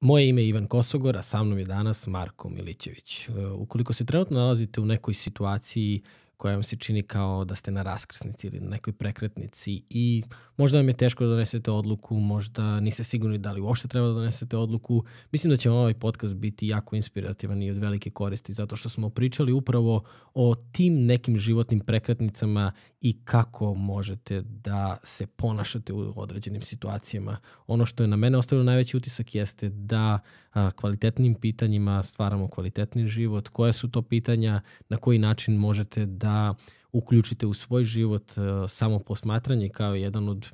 Moje ime je Ivan Kosogor, a sa mnom je danas Marko Milićević. E, ukoliko se trenutno nalazite u nekoj situaciji koja vam se čini kao da ste na raskrsnici ili na nekoj prekretnici i možda vam je teško da donesete odluku, možda niste sigurni da li uopšte treba da donesete odluku. Mislim da će vam ovaj podcast biti jako inspirativan i od velike koristi zato što smo pričali upravo o tim nekim životnim prekretnicama i kako možete da se ponašate u određenim situacijama. Ono što je na mene ostavilo najveći utisak jeste da a, kvalitetnim pitanjima stvaramo kvalitetni život, koje su to pitanja, na koji način možete da da uključite u svoj život e, samo posmatranje kao jedan od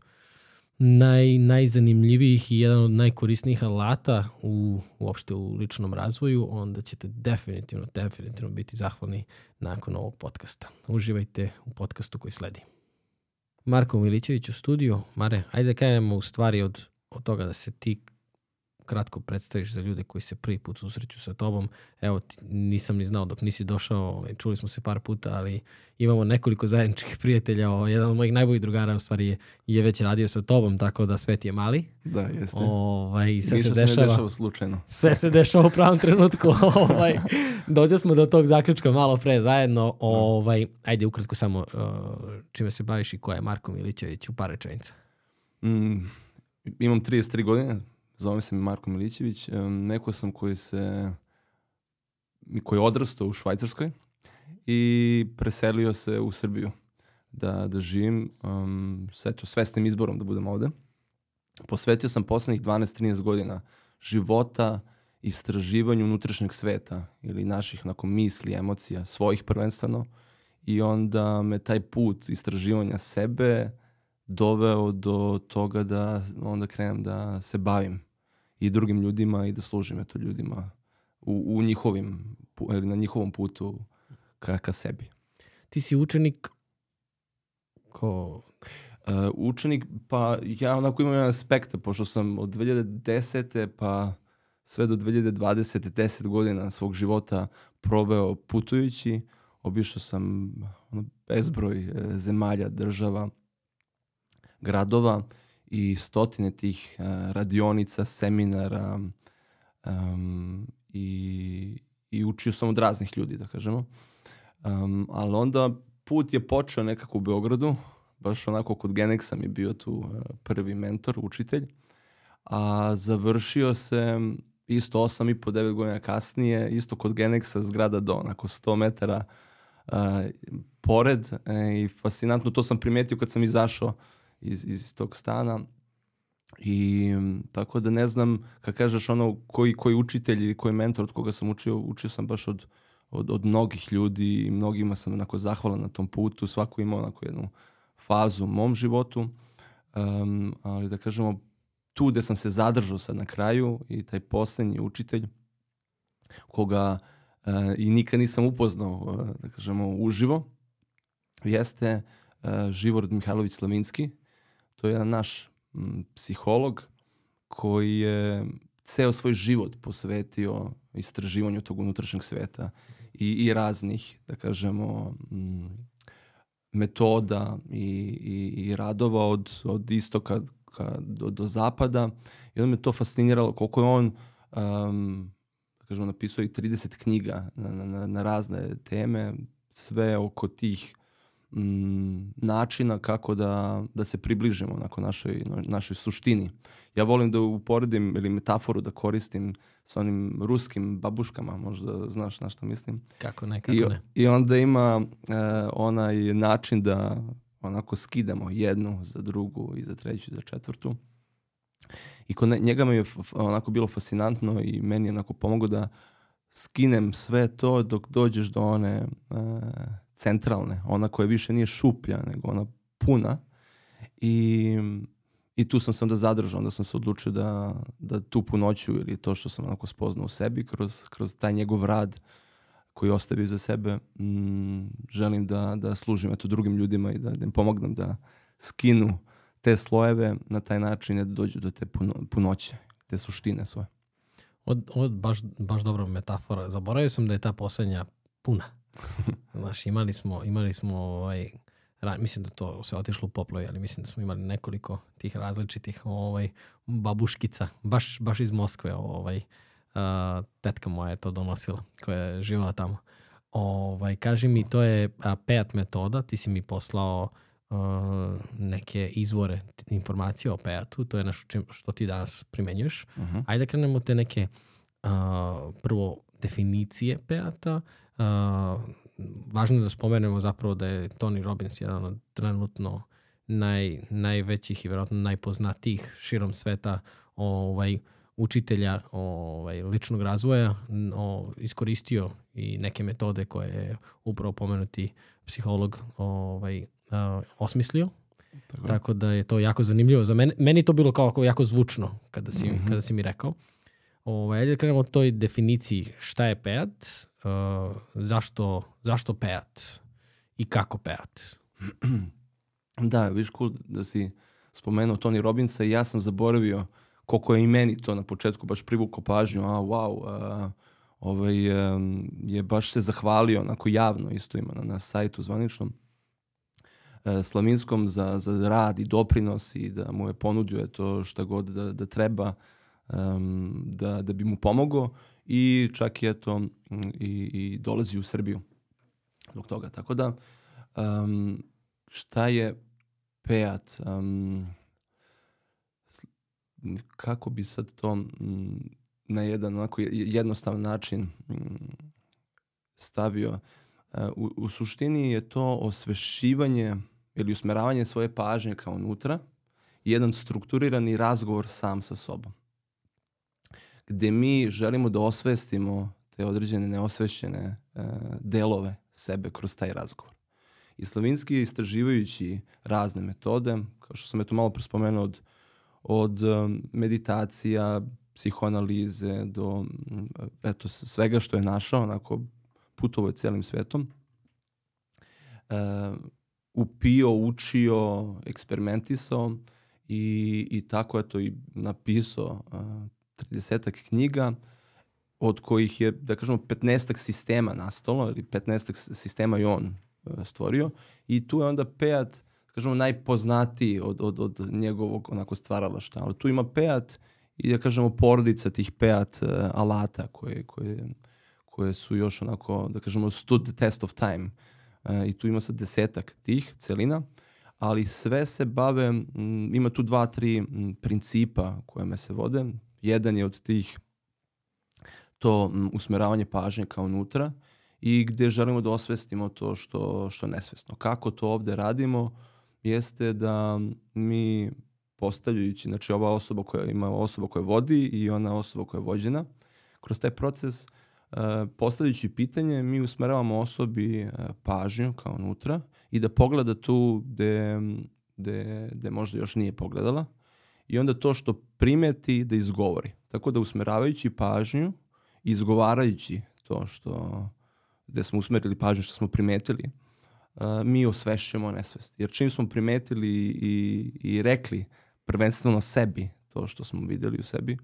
naj, najzanimljivijih i jedan od najkorisnijih alata u, uopšte u ličnom razvoju, onda ćete definitivno, definitivno biti zahvalni nakon ovog podcasta. Uživajte u podcastu koji sledi. Marko Milićević u studiju. Mare, ajde da krenemo u stvari od, od toga da se ti kratko predstaviš za ljude koji se prvi put susreću sa tobom. Evo, ti, nisam ni znao dok nisi došao, ovaj, čuli smo se par puta, ali imamo nekoliko zajedničkih prijatelja. O, ovaj, jedan od mojih najboljih drugara u stvari je, je već radio sa tobom, tako da ti je mali. Da, jeste. Ovaj, i sve Ništa se dešava. ne dešava slučajno. Sve se dešava u pravom trenutku. ovaj, dođe smo do tog zaključka malo pre zajedno. Da. Ovaj, ajde, ukratko samo eh, čime se baviš i koja je Marko Milićević u par rečenica. Mm, imam 33 godine, zovem se Marko Milićević, neko sam koji se koji je odrastao u Švajcarskoj i preselio se u Srbiju da, da živim um, sa eto, svesnim izborom da budem ovde. Posvetio sam poslednjih 12-13 godina života istraživanju unutrašnjeg sveta ili naših onako, misli, emocija, svojih prvenstveno i onda me taj put istraživanja sebe doveo do toga da onda krenem da se bavim i drugim ljudima i da služim eto ljudima u, u njihovim, ili na njihovom putu ka, ka sebi. Ti si učenik ko... Uh, učenik, pa ja onako imam jedan aspekta, pošto sam od 2010. pa sve do 2020. 10 godina svog života proveo putujući. Obišao sam ono, bezbroj e, zemalja, država, gradova. Uh, i stotine tih e, radionica, seminara um, i, i učio sam od raznih ljudi, da kažemo. Um, ali onda put je počeo nekako u Beogradu, baš onako kod Genexa mi je bio tu e, prvi mentor, učitelj, a završio se isto 8 i po 9 godina kasnije, isto kod Genexa zgrada do onako 100 metara uh, pored e, i fascinantno to sam primetio kad sam izašao iz, iz tog stana. I tako da ne znam, kad kažeš ono koji, koji učitelj ili koji mentor od koga sam učio, učio sam baš od, od, od mnogih ljudi i mnogima sam onako zahvalan na tom putu, svako ima onako jednu fazu u mom životu, um, ali da kažemo tu gde sam se zadržao sad na kraju i taj poslednji učitelj koga uh, i nikad nisam upoznao, uh, da kažemo, uživo, jeste uh, eh, Živor Mihajlović Slavinski, To je jedan naš m, psiholog koji je ceo svoj život posvetio istraživanju tog unutrašnjeg sveta i, i raznih, da kažemo, m, metoda i, i, i radova od, od istoka ka, do, do zapada. I onda me to fasciniralo koliko je on um, kažemo, napisao i 30 knjiga na, na, na razne teme, sve oko tih Mm, načina kako da, da se približimo onako našoj, našoj suštini. Ja volim da uporedim ili metaforu da koristim sa onim ruskim babuškama, možda znaš na što mislim. Kako ne, kako I, ne. I onda ima e, onaj način da onako skidamo jednu za drugu i za treću i za četvrtu. I kod njega mi je onako bilo fascinantno i meni je onako pomogao da skinem sve to dok dođeš do one uh, centralne, ona koja više nije šuplja, nego ona puna i, i tu sam sam da zadržao, onda sam se odlučio da, da tu punoću ili to što sam onako spoznao u sebi kroz, kroz taj njegov rad koji ostavio za sebe, mm, želim da, da služim eto, drugim ljudima i da, da im pomognem da skinu te slojeve na taj način da dođu do te puno, punoće, te suštine svoje. Od, od baš, baš dobra metafora. Zaboravio sam da je ta poslednja puna. Znaš, imali smo, imali smo ovaj, ra, mislim da to se otišlo u poplavi, ali mislim da smo imali nekoliko tih različitih ovaj, babuškica, baš, baš iz Moskve. Ovaj, uh, tetka moja je to donosila, koja je živala tamo. Ovaj, kaži mi, to je a, PEAT metoda, ti si mi poslao uh, neke izvore informacije o PEAT-u, to je nešto čim, što ti danas primenjuješ. Uh mhm. -huh. Ajde da krenemo te neke uh, prvo definicije PEAT-a, Uh, važno je da spomenemo zapravo da je Tony Robbins jedan od trenutno naj, najvećih i verovatno najpoznatijih širom sveta ovaj, učitelja ovaj, ličnog razvoja o, iskoristio i neke metode koje je upravo pomenuti psiholog ovaj, a, osmislio. Tako. Tako da je to jako zanimljivo za mene. Meni to bilo kao jako zvučno kada si, mm -hmm. kada si mi rekao. Ovaj, ajde da krenemo od toj definiciji šta je pejat, uh, zašto, zašto pejat i kako pejat. Da, viš cool da si spomenuo Tony Robinsa i ja sam zaboravio koliko je i meni to na početku baš privuko pažnju, a wow, a, ovaj, um, je baš se zahvalio onako javno isto ima na, na sajtu zvaničnom e, Slaminskom za, za rad i doprinos i da mu je ponudio je to šta god da, da treba uh, um, da, da bi mu pomogao i čak i eto i, i dolazi u Srbiju zbog toga. Tako da, um, šta je Peat? Um, kako bi sad to um, na jedan onako jednostavan način um, stavio? Uh, u, u suštini je to osvešivanje ili usmeravanje svoje pažnje kao unutra, jedan strukturirani razgovor sam sa sobom gde mi želimo da osvestimo te određene neosvešćene uh, delove sebe kroz taj razgovor. I Slavinski istraživajući razne metode, kao što sam eto malo prespomenuo od, od e, meditacija, psihoanalize do mm, eto, svega što je našao, onako putovo je celim svetom. E, upio, učio, eksperimentisao i, i tako eto i napisao e, 30 knjiga, od kojih je, da kažemo, 15 sistema nastalo, ili 15 sistema i on e, stvorio. I tu je onda Peat, da kažemo, najpoznatiji od, od, od njegovog onako stvaralašta. Ali tu ima Peat i, da kažemo, porodica tih Peat uh, alata koje, koje, koje su još onako, da kažemo, stood the test of time. Uh, I tu ima sad desetak tih celina ali sve se bave, m, ima tu dva, tri m, principa kojima se vode. Jedan je od tih to usmeravanje pažnje kao unutra i gde želimo da osvestimo to što, što nesvesno. Kako to ovde radimo jeste da mi postavljajući, znači ova osoba koja ima osoba koja vodi i ona osoba koja je vođena, kroz taj proces e, postavljajući pitanje mi usmeravamo osobi e, pažnju kao unutra i da pogleda tu gde, gde, gde možda još nije pogledala i onda to što primeti da izgovori. Tako da usmeravajući pažnju izgovarajući to što gde smo usmerili pažnju što smo primetili, uh, mi osvešćujemo nesvest. Jer čim smo primetili i, i rekli prvenstveno sebi to što smo videli u sebi,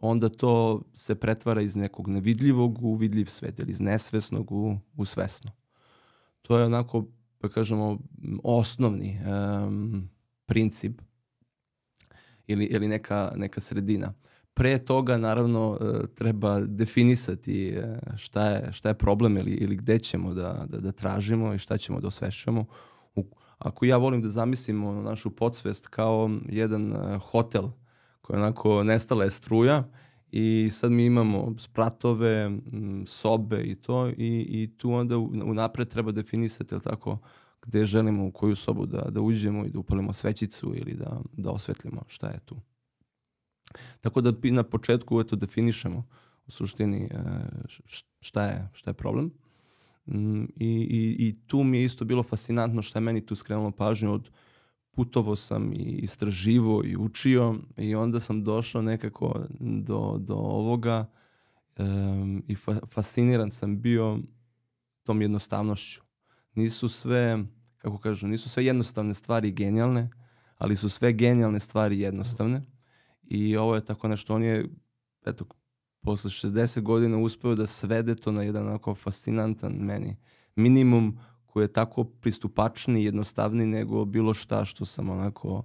onda to se pretvara iz nekog nevidljivog u vidljiv svet, ili iz nesvesnog u, u svesno. To je onako, pa kažemo, osnovni um, princip ili, ili neka, neka sredina. Pre toga naravno e, treba definisati e, šta je, šta je problem ili, ili gde ćemo da, da, da tražimo i šta ćemo da osvešamo. Ako ja volim da zamislim našu podsvest kao jedan e, hotel koji onako nestala je struja i sad mi imamo spratove, sobe i to i, i tu onda unapred treba definisati, jel tako, gde želimo u koju sobu da, da uđemo i da upalimo svećicu ili da, da osvetlimo šta je tu. Tako da na početku eto, definišemo u suštini e, šta je, šta je problem. Mm, I, i, I tu mi je isto bilo fascinantno šta je meni tu skrenulo pažnju od putovo sam i istraživo i učio i onda sam došao nekako do, do ovoga um, i fa, fasciniran sam bio tom jednostavnošću. Nisu sve kako kažu, nisu sve jednostavne stvari genijalne, ali su sve genijalne stvari jednostavne. I ovo je tako nešto, on je, eto, posle 60 godina uspeo da svede to na jedan onako fascinantan meni minimum koji je tako pristupačni i jednostavni nego bilo šta što sam onako uh,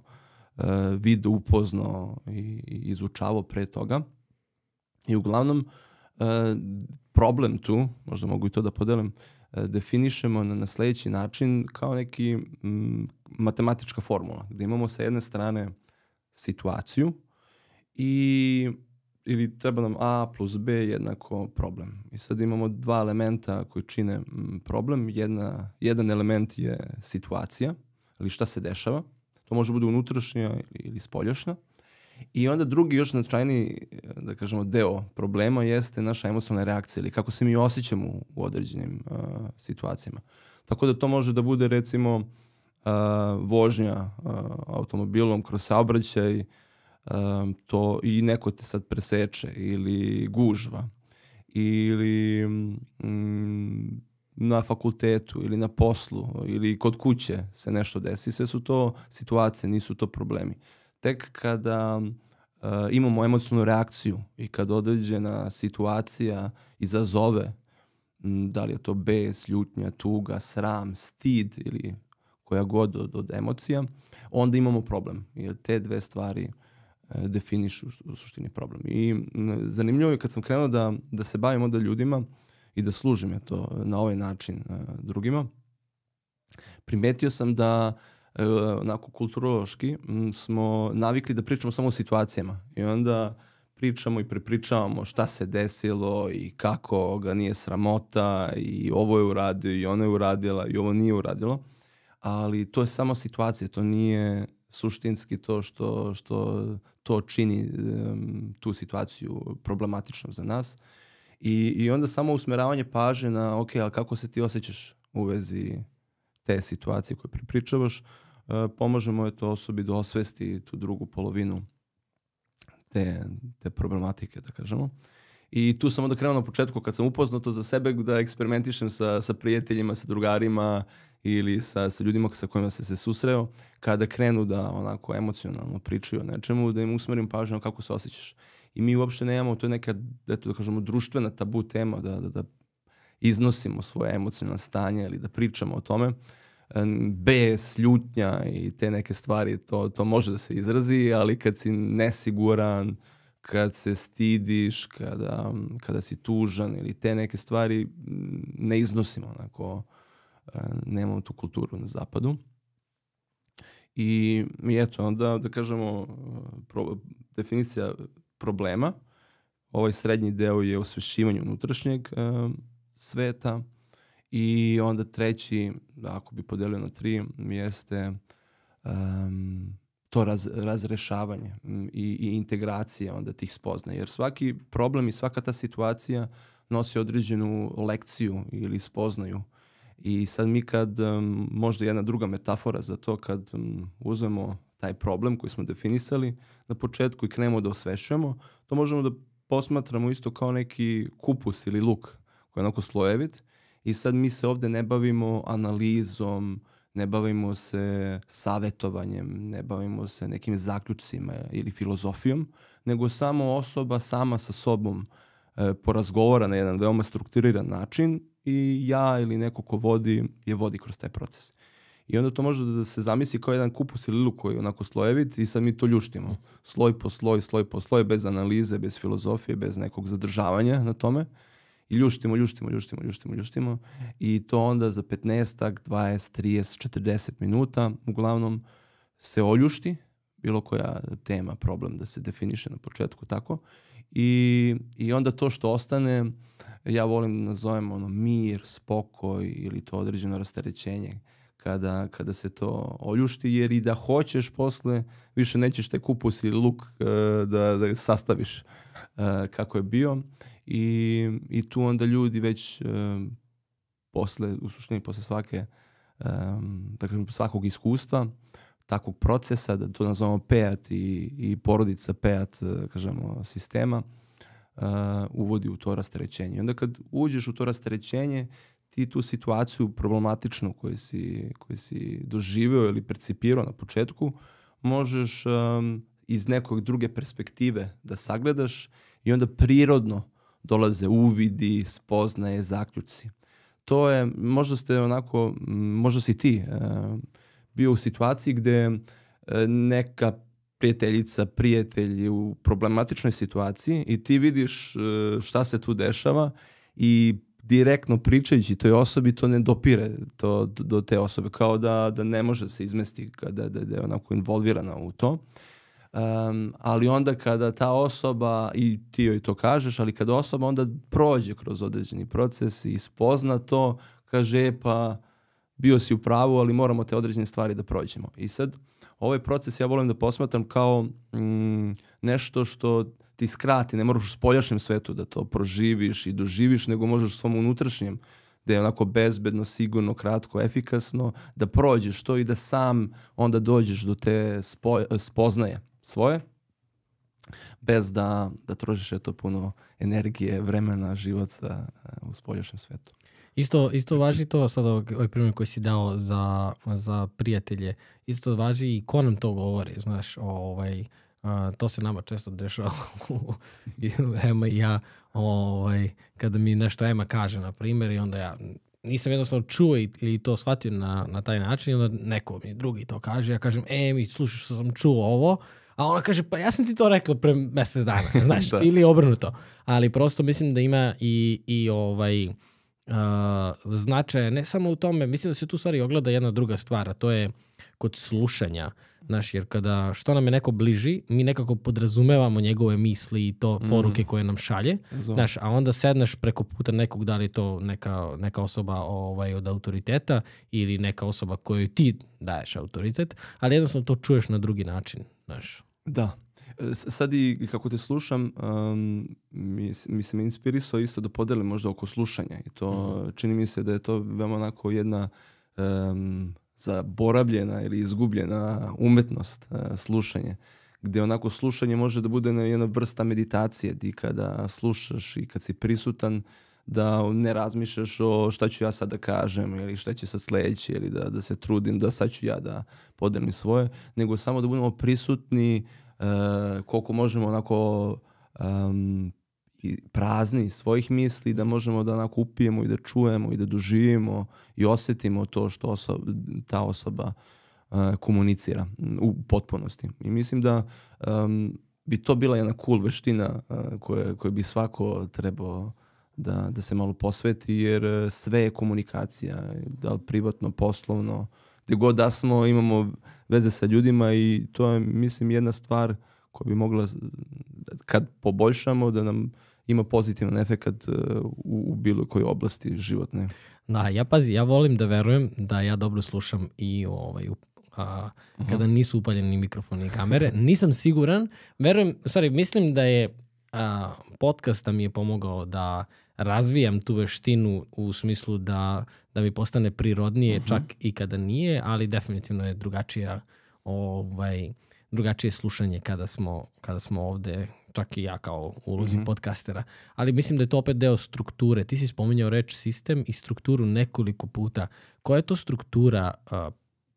e, vid upoznao i, i izučavao pre toga. I uglavnom, uh, problem tu, možda mogu i to da podelim, uh, definišemo na, na sledeći način kao neki m, mm, matematička formula, gde imamo sa jedne strane situaciju i ili treba nam A plus B jednako problem. I sad imamo dva elementa koji čine mm, problem. Jedna, jedan element je situacija, ili šta se dešava. To može bude unutrašnja ili, ili spoljašnja. I onda drugi još značajniji, eh, da kažemo, deo problema jeste naša emocionalna reakcija ili kako se mi osjećamo u određenim uh, situacijama. Tako da to može da bude recimo uh, vožnja uh, automobilom kroz saobraćaj, um, to i neko te sad preseče ili gužva ili mm, na fakultetu ili na poslu ili kod kuće se nešto desi. Sve su to situacije, nisu to problemi. Uh, tek kada uh, imamo emocionalnu reakciju i kad određena situacija izazove, m, da li je to bes, ljutnja, tuga, sram, stid ili koja god od, od emocija, onda imamo problem. Jer te dve stvari e, definišu u suštini problem. I zanimljivo je kad sam krenuo da, da se bavim onda ljudima i da služim je to na ovaj način e, drugima, primetio sam da e, onako kulturološki smo navikli da pričamo samo o situacijama i onda pričamo i prepričavamo šta se desilo i kako ga nije sramota i ovo je uradio i ona je uradila i ovo nije uradilo ali to je samo situacija to nije suštinski to što, što to čini um, tu situaciju problematičnom za nas. I, I onda samo usmeravanje pažnje na ok, ali kako se ti osjećaš u vezi te situacije koje pripričavaš, e, pomažemo je to osobi da osvesti tu drugu polovinu te, te problematike, da kažemo. I tu samo da krenu na početku, kad sam upoznao za sebe, da eksperimentišem sa, sa prijateljima, sa drugarima ili sa, sa ljudima sa kojima se se susreo, kada krenu da onako emocionalno pričaju o nečemu, da im usmerim pažnju kako se osjećaš. I mi uopšte nemamo, to je neka, eto da kažemo, društvena tabu tema, da, da, da iznosimo svoje emocionalne stanje ili da pričamo o tome. Bes, ljutnja i te neke stvari, to, to može da se izrazi, ali kad si nesiguran, kad se stidiš, kada, kada si tužan ili te neke stvari, ne iznosimo onako, nemamo tu kulturu na zapadu. I eto, onda da kažemo, pro, definicija problema, ovaj srednji deo je osvešivanje unutrašnjeg sveta. I onda treći, ako bi podelio na tri, jeste um, to raz, razrešavanje i, i integracija onda tih spoznaja. Jer svaki problem i svaka ta situacija nosi određenu lekciju ili spoznaju. I sad mi kad, um, možda jedna druga metafora za to, kad um, uzmemo taj problem koji smo definisali na početku i krenemo da osvešujemo, to možemo da posmatramo isto kao neki kupus ili luk koji je onako slojevit i sad mi se ovde ne bavimo analizom, ne bavimo se savetovanjem, ne bavimo se nekim zaključcima ili filozofijom, nego samo osoba sama sa sobom e, porazgovara na jedan veoma strukturiran način i ja ili neko ko vodi je vodi kroz taj proces. I onda to može da se zamisli kao jedan kupus ili luk koji je onako slojevit i sad mi to ljuštimo. Sloj po sloj, sloj po sloj, bez analize, bez filozofije, bez nekog zadržavanja na tome i ljuštimo, ljuštimo, ljuštimo, ljuštimo, ljuštimo i to onda za 15, 20, 30, 40 minuta uglavnom se oljušti, bilo koja tema, problem da se definiše na početku tako i, i onda to što ostane ja volim da nazovem ono mir, spokoj ili to određeno rasterećenje kada, kada se to oljušti, jer i da hoćeš posle, više nećeš taj kupus ili luk uh, da, da sastaviš uh, kako je bio. Uh, i, i tu onda ljudi već uh, posle, u suštini posle svake, um, dakle svakog iskustva, takvog procesa, da to nazovemo PEAT i, i porodica PEAT, e, kažemo, sistema, uh, uvodi u to rastrećenje. onda kad uđeš u to rastrećenje, ti tu situaciju problematičnu koju si, koju si doživeo ili percipirao na početku, možeš um, iz nekog druge perspektive da sagledaš i onda prirodno dolaze uvidi, spoznaje, zaključci. To je, možda ste onako, možda si ti e, bio u situaciji gde e, neka prijateljica, prijatelj u problematičnoj situaciji i ti vidiš e, šta se tu dešava i direktno pričajući toj osobi to ne dopire to, do te osobe, kao da, da ne može da se izmesti, da, da, da je onako involvirana u to. E, Um, ali onda kada ta osoba, i ti joj to kažeš, ali kada osoba onda prođe kroz određeni proces i spozna to, kaže, e, pa bio si u pravu, ali moramo te određene stvari da prođemo. I sad, ovaj proces ja volim da posmatram kao mm, nešto što ti skrati, ne moraš u spoljašnjem svetu da to proživiš i doživiš, nego možeš u svom unutrašnjem, da je onako bezbedno, sigurno, kratko, efikasno, da prođeš to i da sam onda dođeš do te spo, spoznaje svoje, bez da, da trošiš eto puno energije, vremena, života eh, u spoljašnjem svetu. Isto, isto važi to sad ovaj primjer koji si dao za, za prijatelje. Isto važi i ko nam to govori, znaš, ovaj, a, to se nama često dešava Ema i ja, ovaj, kada mi nešto Ema kaže, na primjer, i onda ja nisam jednostavno čuo ili to shvatio na, na taj način, onda neko mi drugi to kaže, ja kažem, e, mi, slušaj što sam čuo ovo, A ona kaže, pa ja sam ti to rekla pre mesec dana, znaš, da. ili obrnuto. Ali prosto mislim da ima i, i ovaj, uh, značaje, ne samo u tome, mislim da se tu stvari ogleda jedna druga stvar, a to je kod slušanja. Znaš, jer kada što nam je neko bliži, mi nekako podrazumevamo njegove misli i to mm. poruke koje nam šalje. Zom. Znaš, a onda sedneš preko puta nekog, da li to neka, neka osoba ovaj, od autoriteta ili neka osoba kojoj ti daješ autoritet, ali jednostavno to čuješ na drugi način. Znaš, Da. E, sad i kako te slušam, um, mi, mi se mi inspirisao isto da podelim možda oko slušanja i to mm. čini mi se da je to veoma onako jedna um, zaboravljena ili izgubljena umetnost uh, slušanje gde onako slušanje može da bude jedna vrsta meditacije di kada slušaš i kad si prisutan uh, da ne razmišljaš o šta ću ja sad da kažem ili šta će sad sledeći ili da, da se trudim da sad ću ja da podelim svoje, nego samo da budemo prisutni uh, koliko možemo onako um, prazni svojih misli, da možemo da onako upijemo i da čujemo i da doživimo i osetimo to što osoba, ta osoba uh, komunicira u potpunosti. I mislim da um, bi to bila jedna cool veština uh, eh, koja, bi svako trebao da, da se malo posveti, jer e, sve je komunikacija, da li privatno, poslovno, gde god da smo imamo veze sa ljudima i to je, mislim, jedna stvar koja bi mogla, kad poboljšamo, da nam ima pozitivan efekt e, u, u bilo kojoj oblasti životne. Da, ja pazi, ja volim da verujem da ja dobro slušam i ovaj, a, uh mhm. -huh. kada nisu upaljeni mikrofoni i kamere. Nisam siguran, verujem, sorry, mislim da je a, podcasta mi je pomogao da uh, razvijam tu veštinu u smislu da, da mi postane prirodnije uh mhm. -huh. čak i kada nije, ali definitivno je drugačija ovaj, drugačije slušanje kada smo, kada smo ovde čak i ja kao ulozi mm -hmm. podcastera. Ali mislim da je to opet deo strukture. Ti si spominjao reč sistem i strukturu nekoliko puta. Koja je to struktura uh,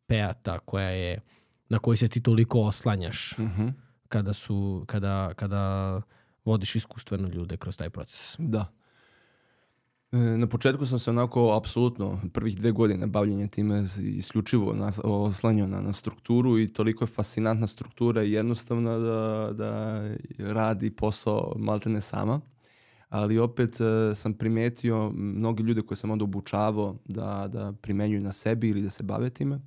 peata koja je, na kojoj se ti toliko oslanjaš mm -hmm. kada, su, kada, kada vodiš iskustveno ljude kroz taj proces? Da. E, na početku sam se onako apsolutno prvih dve godine bavljenja time isključivo nas, oslanjao na, na strukturu i toliko je fascinantna struktura i jednostavna da, da radi posao maltene sama. Ali opet e, sam primetio mnogi ljude koje sam onda obučavao da, da primenjuju na sebi ili da se bave time.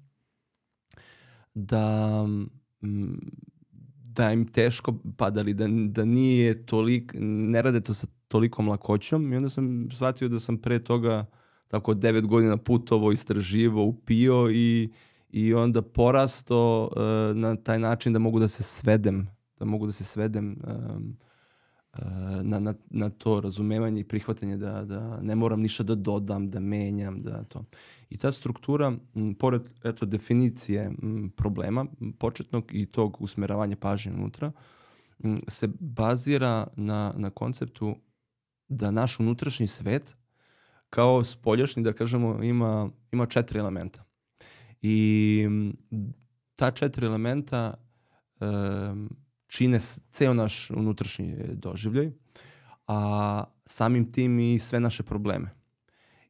Da mm, da im teško padali, da, da nije tolik, ne rade to sa tolikom lakoćom i onda sam shvatio da sam pre toga tako devet godina putovo, istraživo, upio i, i onda porasto uh, na taj način da mogu da se svedem, da mogu da se svedem um, uh, na, na, na to razumevanje i prihvatanje da, da ne moram ništa da dodam, da menjam, da to. I ta struktura, m, pored eto, definicije m, problema početnog i tog usmeravanja pažnje unutra, m, se bazira na, na konceptu da naš unutrašnji svet kao spoljašnji, da kažemo, ima, ima četiri elementa. I ta četiri elementa e, čine ceo naš unutrašnji doživljaj, a samim tim i sve naše probleme.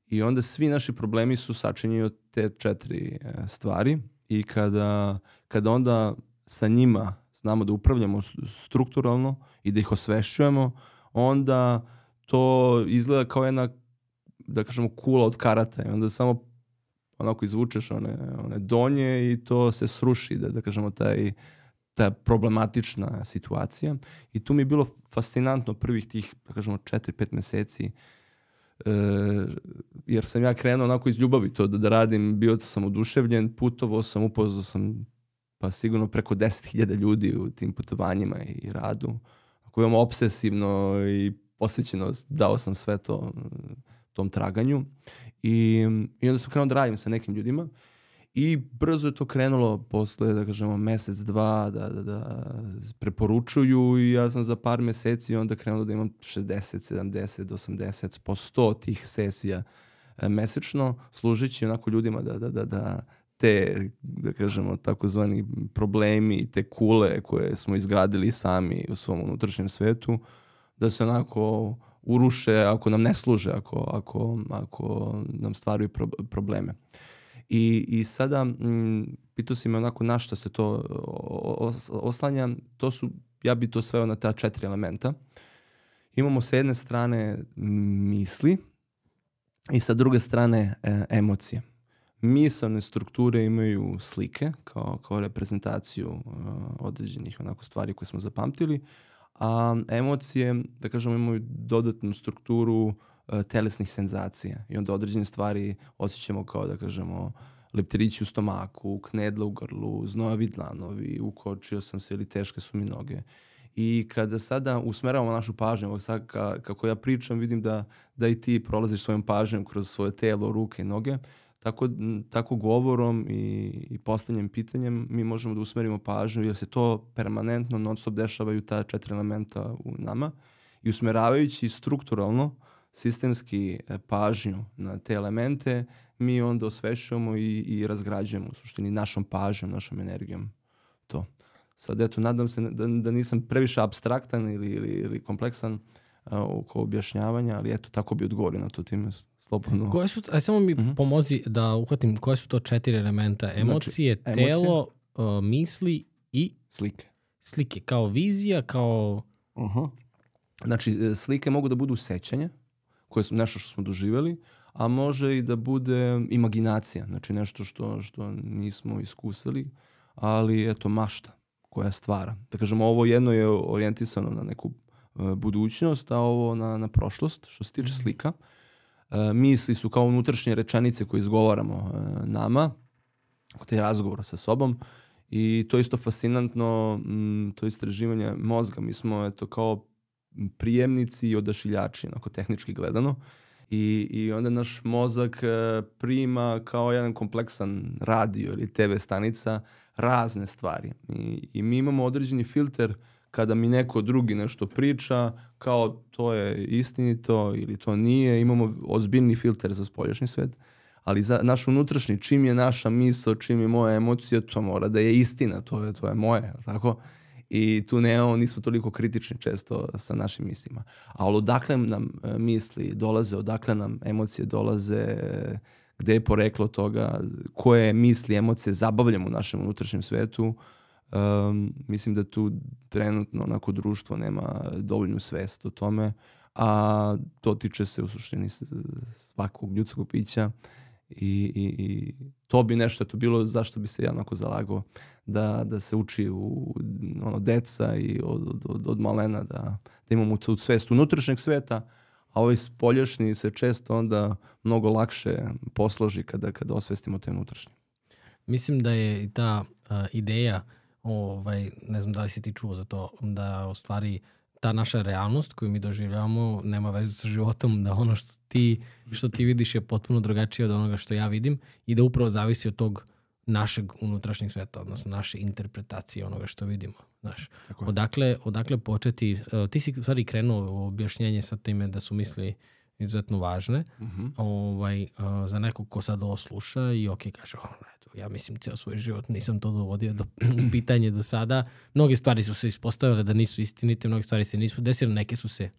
I onda svi naši problemi su sačinjeni od te četiri e, stvari i kada, kada onda sa njima znamo da upravljamo strukturalno i da ih osvešćujemo, onda uh, to izgleda kao jedna, da kažemo, kula od karata i onda samo onako izvučeš one, one donje i to se sruši, da, da kažemo, taj, ta problematična situacija. I tu mi je bilo fascinantno prvih tih, da kažemo, 4-5 meseci e, jer sam ja krenuo onako iz ljubavi to da, da radim, bio sam oduševljen, putovo sam, upoznao sam pa sigurno preko 10.000 ljudi u tim putovanjima i radu. Ako imamo obsesivno i posvećenost, dao sam sve to mm, tom traganju i, i onda sam krenuo da radim sa nekim ljudima i brzo je to krenulo posle, da kažemo, mesec, dva, da, da, da preporučuju i ja sam za par meseci onda krenuo da imam 60, 70, 80, po 100 tih sesija e, mesečno, služeći onako ljudima da, da, da, da te, da kažemo, takozvani problemi i te kule koje smo izgradili sami u svom unutrašnjem svetu, uh, da se onako uruše ako nam ne služe, ako, ako, ako nam stvaraju pro, probleme. I, i sada m, mm, pitao si me onako na šta se to oslanja, to su, ja bi to sveo na ta četiri elementa. Imamo sa jedne strane misli i sa druge strane e, emocije. Misalne strukture imaju slike kao, kao reprezentaciju e, određenih onako stvari koje smo zapamtili. E, a emocije, da kažemo, imaju dodatnu strukturu e, telesnih senzacija i onda određene stvari osjećamo kao, da kažemo, leptirići u stomaku, knedla u grlu, znojavi dlanovi, ukočio sam se ili teške su mi noge. I kada sada usmeravamo našu pažnju, ovog sad ka, kako ja pričam, vidim da, da i ti prolaziš svojom pažnjom kroz svoje telo, ruke i noge, Tako, tako govorom i, i postanjem pitanjem mi možemo da usmerimo pažnju jer se to permanentno non stop dešavaju ta četiri elementa u nama i usmeravajući strukturalno sistemski e, pažnju na te elemente mi onda osvešujemo i, i razgrađujemo u suštini našom pažnjom, našom energijom to. Sad eto, nadam se da, da nisam previše abstraktan ili, ili, ili kompleksan, uh, oko objašnjavanja, ali eto, tako bi odgovorio na to time slobodno. Koje su, aj samo mi uh mhm. -huh. pomozi da uhvatim, koje su to četiri elementa? Znači, emocije, znači, telo, emocije, misli i... Slike. Slike, kao vizija, kao... Uh -huh. Znači, e, slike mogu da budu sećanja, koje su nešto što smo doživeli, a može i da bude imaginacija, znači nešto što, što nismo iskusili, ali eto mašta koja stvara. Da kažemo, ovo jedno je orijentisano na neku E, budućnost, a ovo na, na prošlost, što se tiče mhm. slika. E, misli su kao unutrašnje rečenice koje izgovaramo e, nama, taj razgovor sa sobom i to je isto fascinantno, m, to istraživanje mozga. Mi smo eto, kao prijemnici i odašiljači, onako tehnički gledano. I, I onda naš mozak e, prima kao jedan kompleksan radio ili TV stanica razne stvari. I, i mi imamo određeni filter uh, kada mi neko drugi nešto priča, kao to je istinito ili to nije, imamo ozbiljni filter za spoljašnji svet, ali za naš unutrašnji, čim je naša misla, čim je moja emocija, to mora da je istina, to je, to je moje, tako? I tu ne, nismo toliko kritični često sa našim mislima. Ali odakle nam e, misli dolaze, odakle nam emocije dolaze, gde je poreklo toga, koje misli, emocije zabavljamo u našem unutrašnjem svetu, uh, Um, mislim da tu trenutno onako društvo nema dovoljnu svest o tome, a to tiče se u suštini svakog ljudskog bića i, i, i to bi nešto to bilo zašto bi se ja onako zalagao da, da se uči u ono, deca i od, od, od malena da, da imamo tu svest unutrašnjeg sveta, a ovaj spoljašnji se često onda mnogo lakše posloži kada, kada osvestimo te unutrašnje. Mislim da je ta uh, ideja uh, ovaj, ne znam da li si ti čuo za to, da u stvari ta naša realnost koju mi doživljavamo nema veze sa životom, da ono što ti, što ti vidiš je potpuno drugačije od onoga što ja vidim i da upravo zavisi od tog našeg unutrašnjeg sveta, odnosno naše interpretacije onoga što vidimo. Znaš. Odakle, odakle početi, uh, ti si stvari krenuo u objašnjenje sa time da su misli izuzetno važne, uh mhm. -huh. ovaj, uh, za nekog ko sad ovo sluša i ok, kaže, oh, ja mislim ceo svoj život nisam to dovodio do pitanje do sada. Mnoge stvari su se ispostavile da nisu istinite, mnoge stvari se nisu desile, neke su se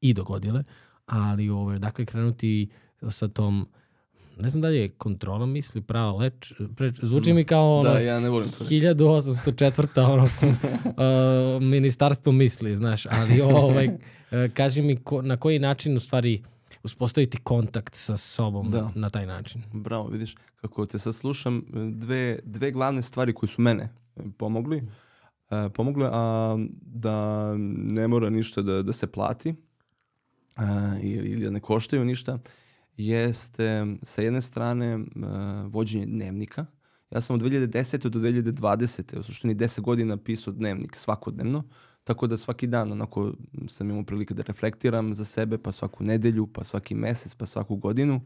i dogodile, ali ovaj, dakle krenuti sa tom ne znam da li je kontrola misli prava leč, preč, zvuči mi kao da, ono, da, ja ne volim to 1804. ono, uh, ministarstvo misli, znaš, ali ovaj, e, kaži mi ko, na koji način u stvari uh, uspostaviti kontakt sa sobom da. na taj način. Bravo, vidiš kako te sad slušam, dve, dve glavne stvari koje su mene e, pomogli, e, pomogle, a da ne mora ništa da, da se plati a, e, ili, ili da ne koštaju ništa, jeste sa jedne strane a, e, vođenje dnevnika. Ja sam od 2010. do 2020. u suštini 10 godina pisao dnevnik svakodnevno. Tako da svaki dan onako sam imao prilike da reflektiram za sebe, pa svaku nedelju, pa svaki mesec, pa svaku godinu.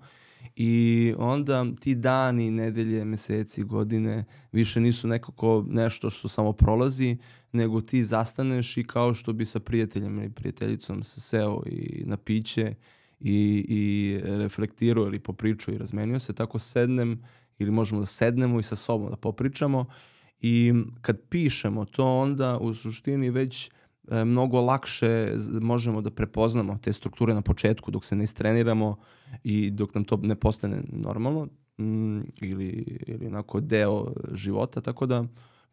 I onda ti dani, nedelje, meseci, godine više nisu nekako nešto što samo prolazi, nego ti zastaneš i kao što bi sa prijateljem ili prijateljicom se seo i na piće i, i reflektirao ili popričao i razmenio se, tako sednem ili možemo da sednemo i sa sobom da popričamo I kad pišemo to onda u suštini već e, mnogo lakše možemo da prepoznamo te strukture na početku dok se ne istreniramo i dok nam to ne postane normalno mm, ili, ili onako deo života, tako da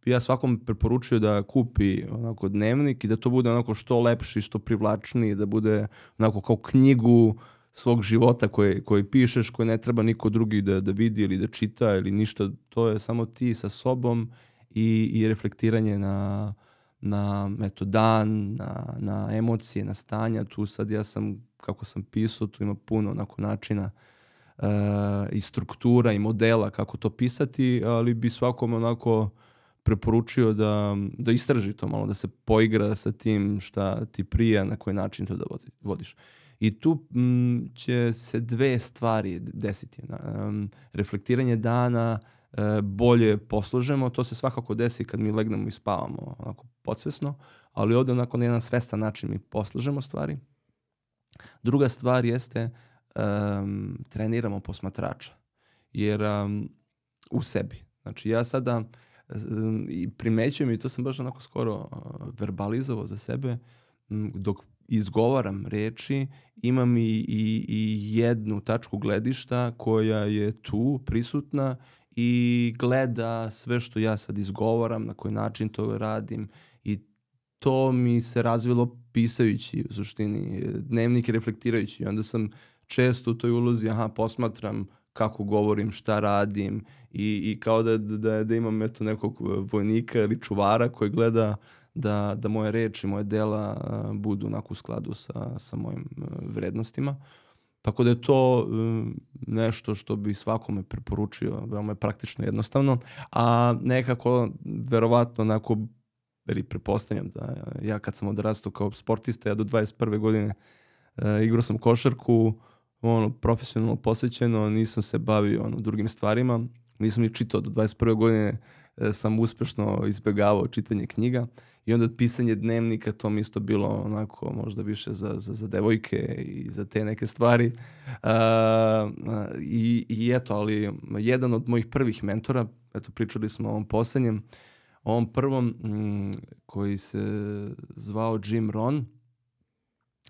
ja svakom preporučuju da kupi onako dnevnik i da to bude onako što lepši, što privlačniji, da bude onako kao knjigu svog života koje, koje pišeš, koje ne treba niko drugi da, da vidi ili da čita ili ništa, to je samo ti sa sobom i, i reflektiranje na, na eto, dan, na, na emocije, na stanja. Tu sad ja sam, kako sam pisao, tu ima puno onako načina uh, i struktura i modela kako to pisati, ali bi svakom onako preporučio da, da istraži to malo, da se poigra sa tim šta ti prija, na koji način to da vodiš. I tu m, mm, će se dve stvari desiti. Um, reflektiranje dana, E, bolje poslužemo. to se svakako desi kad mi legnemo i spavamo onako podsvesno, ali ovde onako na jedan svestan način mi poslužemo stvari. Druga stvar jeste um, treniramo posmatrača, jer um, u sebi. Znači ja sada um, i primećujem i to sam baš onako skoro uh, verbalizovao za sebe, um, dok izgovaram reči, imam i, i, i jednu tačku gledišta koja je tu prisutna i gleda sve što ja sad izgovaram, na koji način to radim i to mi se razvilo pisajući u suštini, dnevnik reflektirajući i onda sam često u toj ulozi aha, posmatram kako govorim, šta radim i, i kao da, da, da imam eto nekog vojnika ili čuvara koji gleda da, da moje reči, moje dela budu onako u skladu sa, sa mojim vrednostima. Uh, Tako da je to eh, nešto što bi svakome preporučio, veoma je praktično jednostavno, a nekako verovatno onako ili prepostavljam da ja kad sam odrastao kao sportista, ja do 21. godine e, igrao sam košarku, ono, profesionalno posvećeno, nisam se bavio ono, drugim stvarima, nisam ni čitao do 21. godine e, sam uspešno izbegavao čitanje knjiga I onda pisanje dnevnika, to mi isto bilo onako možda više za, za, za devojke i za te neke stvari. Uh, i, I eto, ali jedan od mojih prvih mentora, eto pričali smo o ovom poslednjem, o ovom prvom m, mm, koji se zvao Jim Ron,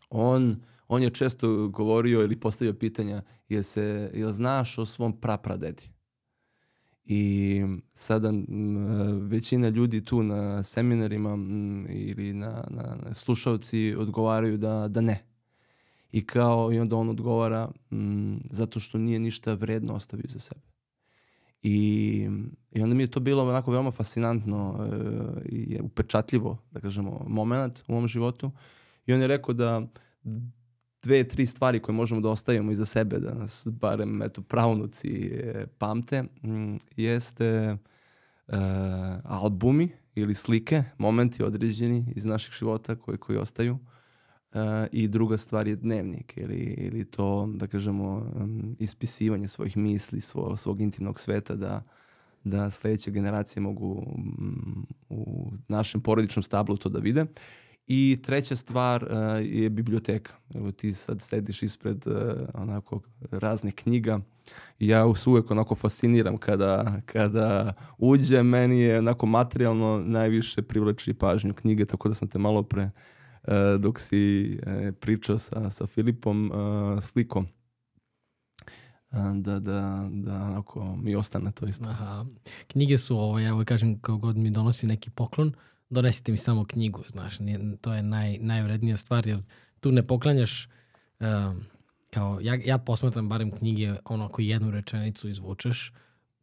on, on je često govorio ili postavio pitanja, jel, se, jel znaš o svom prapradedi? i sada većina ljudi tu na seminarima ili na, na, na slušalci odgovaraju da, da ne. I kao i onda on odgovara m, zato što nije ništa vredno ostavio za sebe. I, I onda mi je to bilo onako veoma fascinantno e, i upečatljivo, da kažemo, moment u mom životu. I on je rekao da dve, tri stvari koje možemo da ostavimo iza sebe, da nas barem eto, pravnuci e, pamte, m, mm, jeste e, albumi ili slike, momenti određeni iz naših života koji, koji ostaju. E, I druga stvar je dnevnik ili, ili to, da kažemo, ispisivanje svojih misli, svo, svog intimnog sveta da, da sledeće generacije mogu u našem porodičnom stablu to da vide. Uh, I treća stvar uh, je biblioteka. Evo ti sad sediš ispred uh, onako raznih knjiga. Ja se uvek onako fasciniram kada, kada uđe, meni je onako materijalno najviše privlači pažnju knjige, tako da sam te malo pre uh, dok si pričao sa, sa Filipom slikom da, da, da onako mi ostane to isto. Aha. Knjige su ovo, ovaj, ovo kažem, kao god mi donosi neki poklon, donesite mi samo knjigu, znaš, nije, to je naj, najvrednija stvar, jer tu ne poklanjaš, uh, kao, ja, ja posmatram barem knjige, ono, ako jednu rečenicu izvučeš,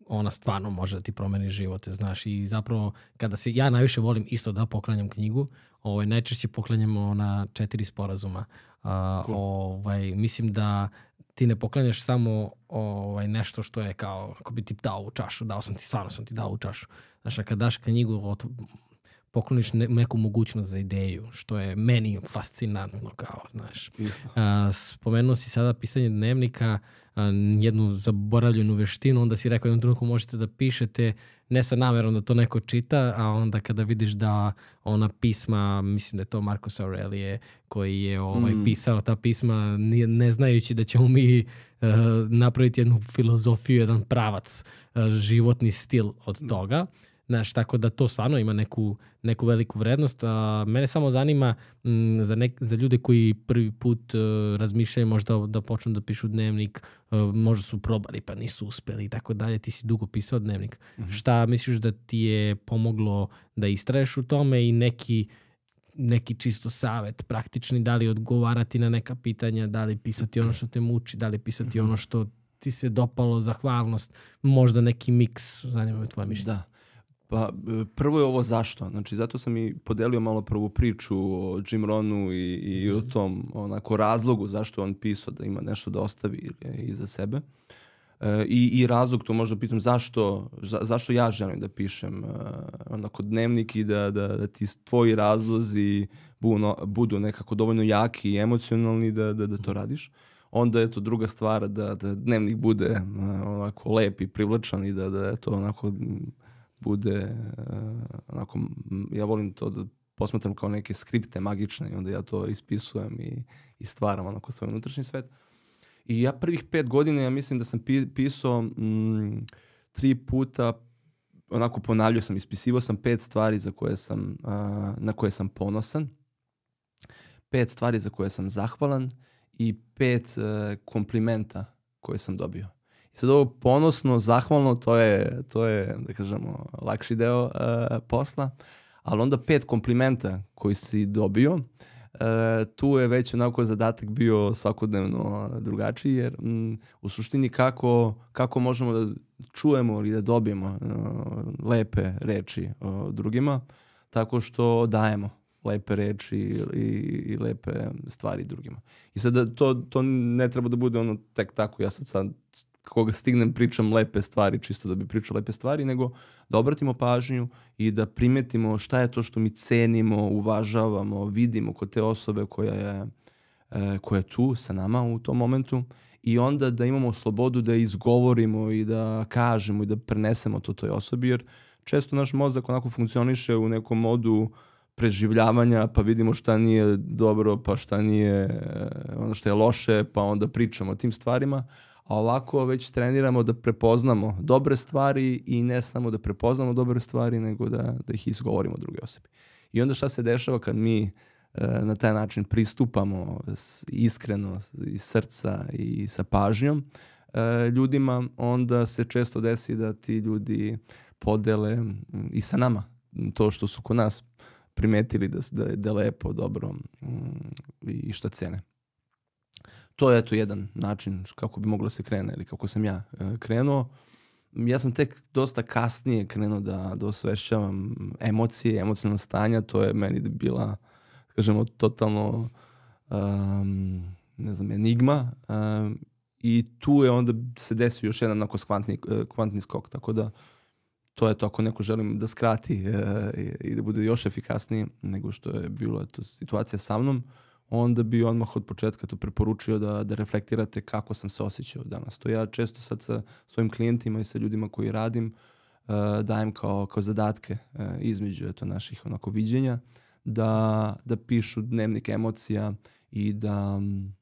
ona stvarno može da ti promeni živote, znaš, i zapravo, kada se, ja najviše volim isto da poklanjam knjigu, ovaj, najčešće poklanjamo na četiri sporazuma, uh, cool. ovaj, mislim da ti ne poklanjaš samo ovaj, nešto što je kao, ako bi ti dao u čašu, dao sam ti, stvarno sam ti dao u čašu. Znaš, kad daš knjigu, pokloniš ne, neku mogućnost za ideju, što je meni fascinantno kao, znaš. Isto. A, spomenuo si sada pisanje dnevnika, a, jednu zaboravljenu veštinu, onda si rekao jednom trenutku možete da pišete ne sa namerom da to neko čita, a onda kada vidiš da ona pisma, mislim da je to Marcus Aurelije koji je ovaj, mm. pisao ta pisma ne, ne znajući da ćemo mi eh, napraviti jednu filozofiju, jedan pravac, eh, životni stil od da. toga. Mm Znaš, tako da to stvarno ima neku, neku veliku vrednost. A, mene samo zanima m, za, nek, za ljude koji prvi put e, razmišljaju možda da počnu da pišu dnevnik, e, možda su probali pa nisu uspeli i tako dalje. Ti si dugo pisao dnevnik. Mm -hmm. Šta misliš da ti je pomoglo da istraješ u tome i neki neki čisto savet praktični, da li odgovarati na neka pitanja, da li pisati ono što te muči, da li pisati mhm. ono što ti se dopalo, zahvalnost, možda neki miks, zanima me tvoje mišljenje. Da. Pa e, prvo je ovo zašto. Znači zato sam i podelio malo prvu priču o Jim Ronu i, i mm. o tom onako razlogu zašto on pisao da ima nešto da ostavi e, iza sebe. E, i, I razlog to možda pitam zašto, za, zašto ja želim da pišem e, onako dnevnik i da, da, da ti tvoji razlozi budu, no, budu nekako dovoljno jaki i emocionalni da, da, da to mhm. radiš onda je to druga stvar da, da dnevnik bude e, onako lep i privlačan i da, da je to onako bude, e, onako, ja volim to da posmatram kao neke skripte magične i onda ja to ispisujem i, i stvaram onako svoj unutrašnji svet. I ja prvih pet godina, ja mislim da sam pi, pisao mm, tri puta, onako ponavljao sam, ispisivao sam pet stvari za koje sam, uh, na koje sam ponosan, pet stvari za koje sam zahvalan i pet uh, komplimenta koje sam dobio. I sad ovo ponosno, zahvalno, to je, to je da kažemo, lakši deo uh, posla, ali onda pet komplimenta koji si dobio, uh, tu je već onako zadatak bio svakodnevno drugačiji, jer m, u suštini kako, kako možemo da čujemo ili da dobijemo uh, lepe reči uh, drugima, tako što dajemo lepe reči i, i lepe stvari drugima. I sada da to, to ne treba da bude ono tek tako, ja sad, sad koga stignem pričam lepe stvari, čisto da bi pričao lepe stvari, nego da obratimo pažnju i da primetimo šta je to što mi cenimo, uvažavamo, vidimo kod te osobe koja je, e, koja je tu sa nama u tom momentu i onda da imamo slobodu da izgovorimo i da kažemo i da prenesemo to toj osobi, jer često naš mozak onako funkcioniše u nekom modu preživljavanja, pa vidimo šta nije dobro, pa šta nije e, ono što je loše, pa onda pričamo o tim stvarima, a ovako već treniramo da prepoznamo dobre stvari i ne samo da prepoznamo dobre stvari, nego da, da ih izgovorimo druge osobi. I onda šta se dešava kad mi e, na taj način pristupamo iskreno iz srca i sa pažnjom e, ljudima, onda se često desi da ti ljudi podele i sa nama to što su kod nas primetili da, da, je da lepo, dobro i što cene to je eto jedan način kako bi moglo da se krene ili kako sam ja e, krenuo. Ja sam tek dosta kasnije krenuo da, da osvešćavam emocije, emocionalna stanja, to je meni bila, kažemo, totalno um, ne znam, enigma um, i tu je onda se desio još jedan onako kvantni, e, kvantni skok, tako da to je to ako neko želim da skrati e, i da bude još efikasniji nego što je bilo eto, situacija sa mnom. Uh, onda bi odmah od početka to preporučio da, da reflektirate kako sam se osjećao danas. To ja često sad sa svojim klijentima i sa ljudima koji radim uh, dajem kao, kao zadatke uh, između eto, naših onako viđenja da, da pišu dnevnik emocija i da um,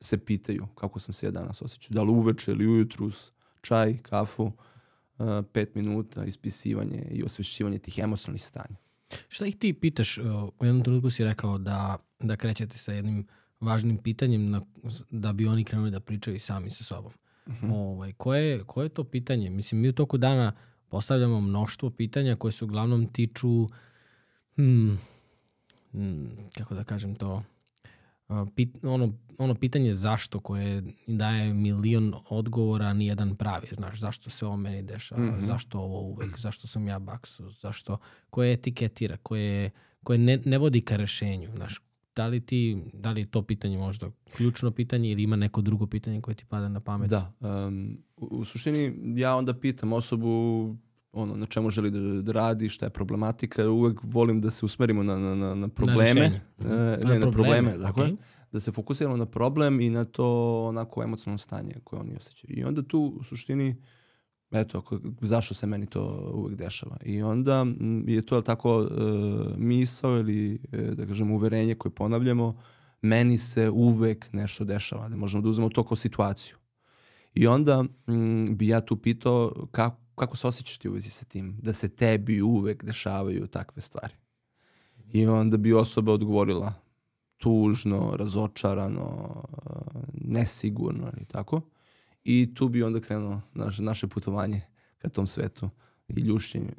se pitaju kako sam se ja danas osjećao. Da li uveče ili ujutru s čaj, kafu, uh, pet minuta ispisivanje i osvešćivanje tih emocionalnih stanja. Šta ih ti pitaš? U jednom trenutku si rekao da da krećete sa jednim važnim pitanjem na, da bi oni krenuli da pričaju sami sa sobom. Uh mhm. -huh. ovaj, koje, koje je to pitanje? Mislim, mi u toku dana postavljamo mnoštvo pitanja koje se uglavnom tiču, hmm, hmm, kako da kažem to, pit, ono, ono pitanje zašto koje daje milion odgovora, ni jedan pravi. Znaš, zašto se ovo meni dešava, mm -hmm. zašto ovo uvek, zašto sam ja baksu, zašto, koje etiketira, koje, koje ne, ne vodi ka rešenju. Znaš, da li ti, da li je to pitanje možda ključno pitanje ili ima neko drugo pitanje koje ti pada na pamet? Da, um, u, u suštini ja onda pitam osobu ono, na čemu želi da, da radi, šta je problematika, uvek volim da se usmerimo na, na, na, na probleme. Na e, mhm. ne, na probleme, na probleme probleme dakle, da se fokusiramo na problem i na to onako emocionalno stanje koje oni osjećaju. I onda tu u suštini uh, Eto, zašto se meni to uvek dešava. I onda je to tako e, misao ili, e, da kažem, uverenje koje ponavljamo, meni se uvek nešto dešava. Da možemo da uzmemo to kao situaciju. I onda m, bi ja tu pitao kako, kako se osjećaš ti u vezi sa tim, da se tebi uvek dešavaju takve stvari. I onda bi osoba odgovorila tužno, razočarano, e, nesigurno ili tako i tu bi onda krenuo naš, naše putovanje ka tom svetu i ljušćenju,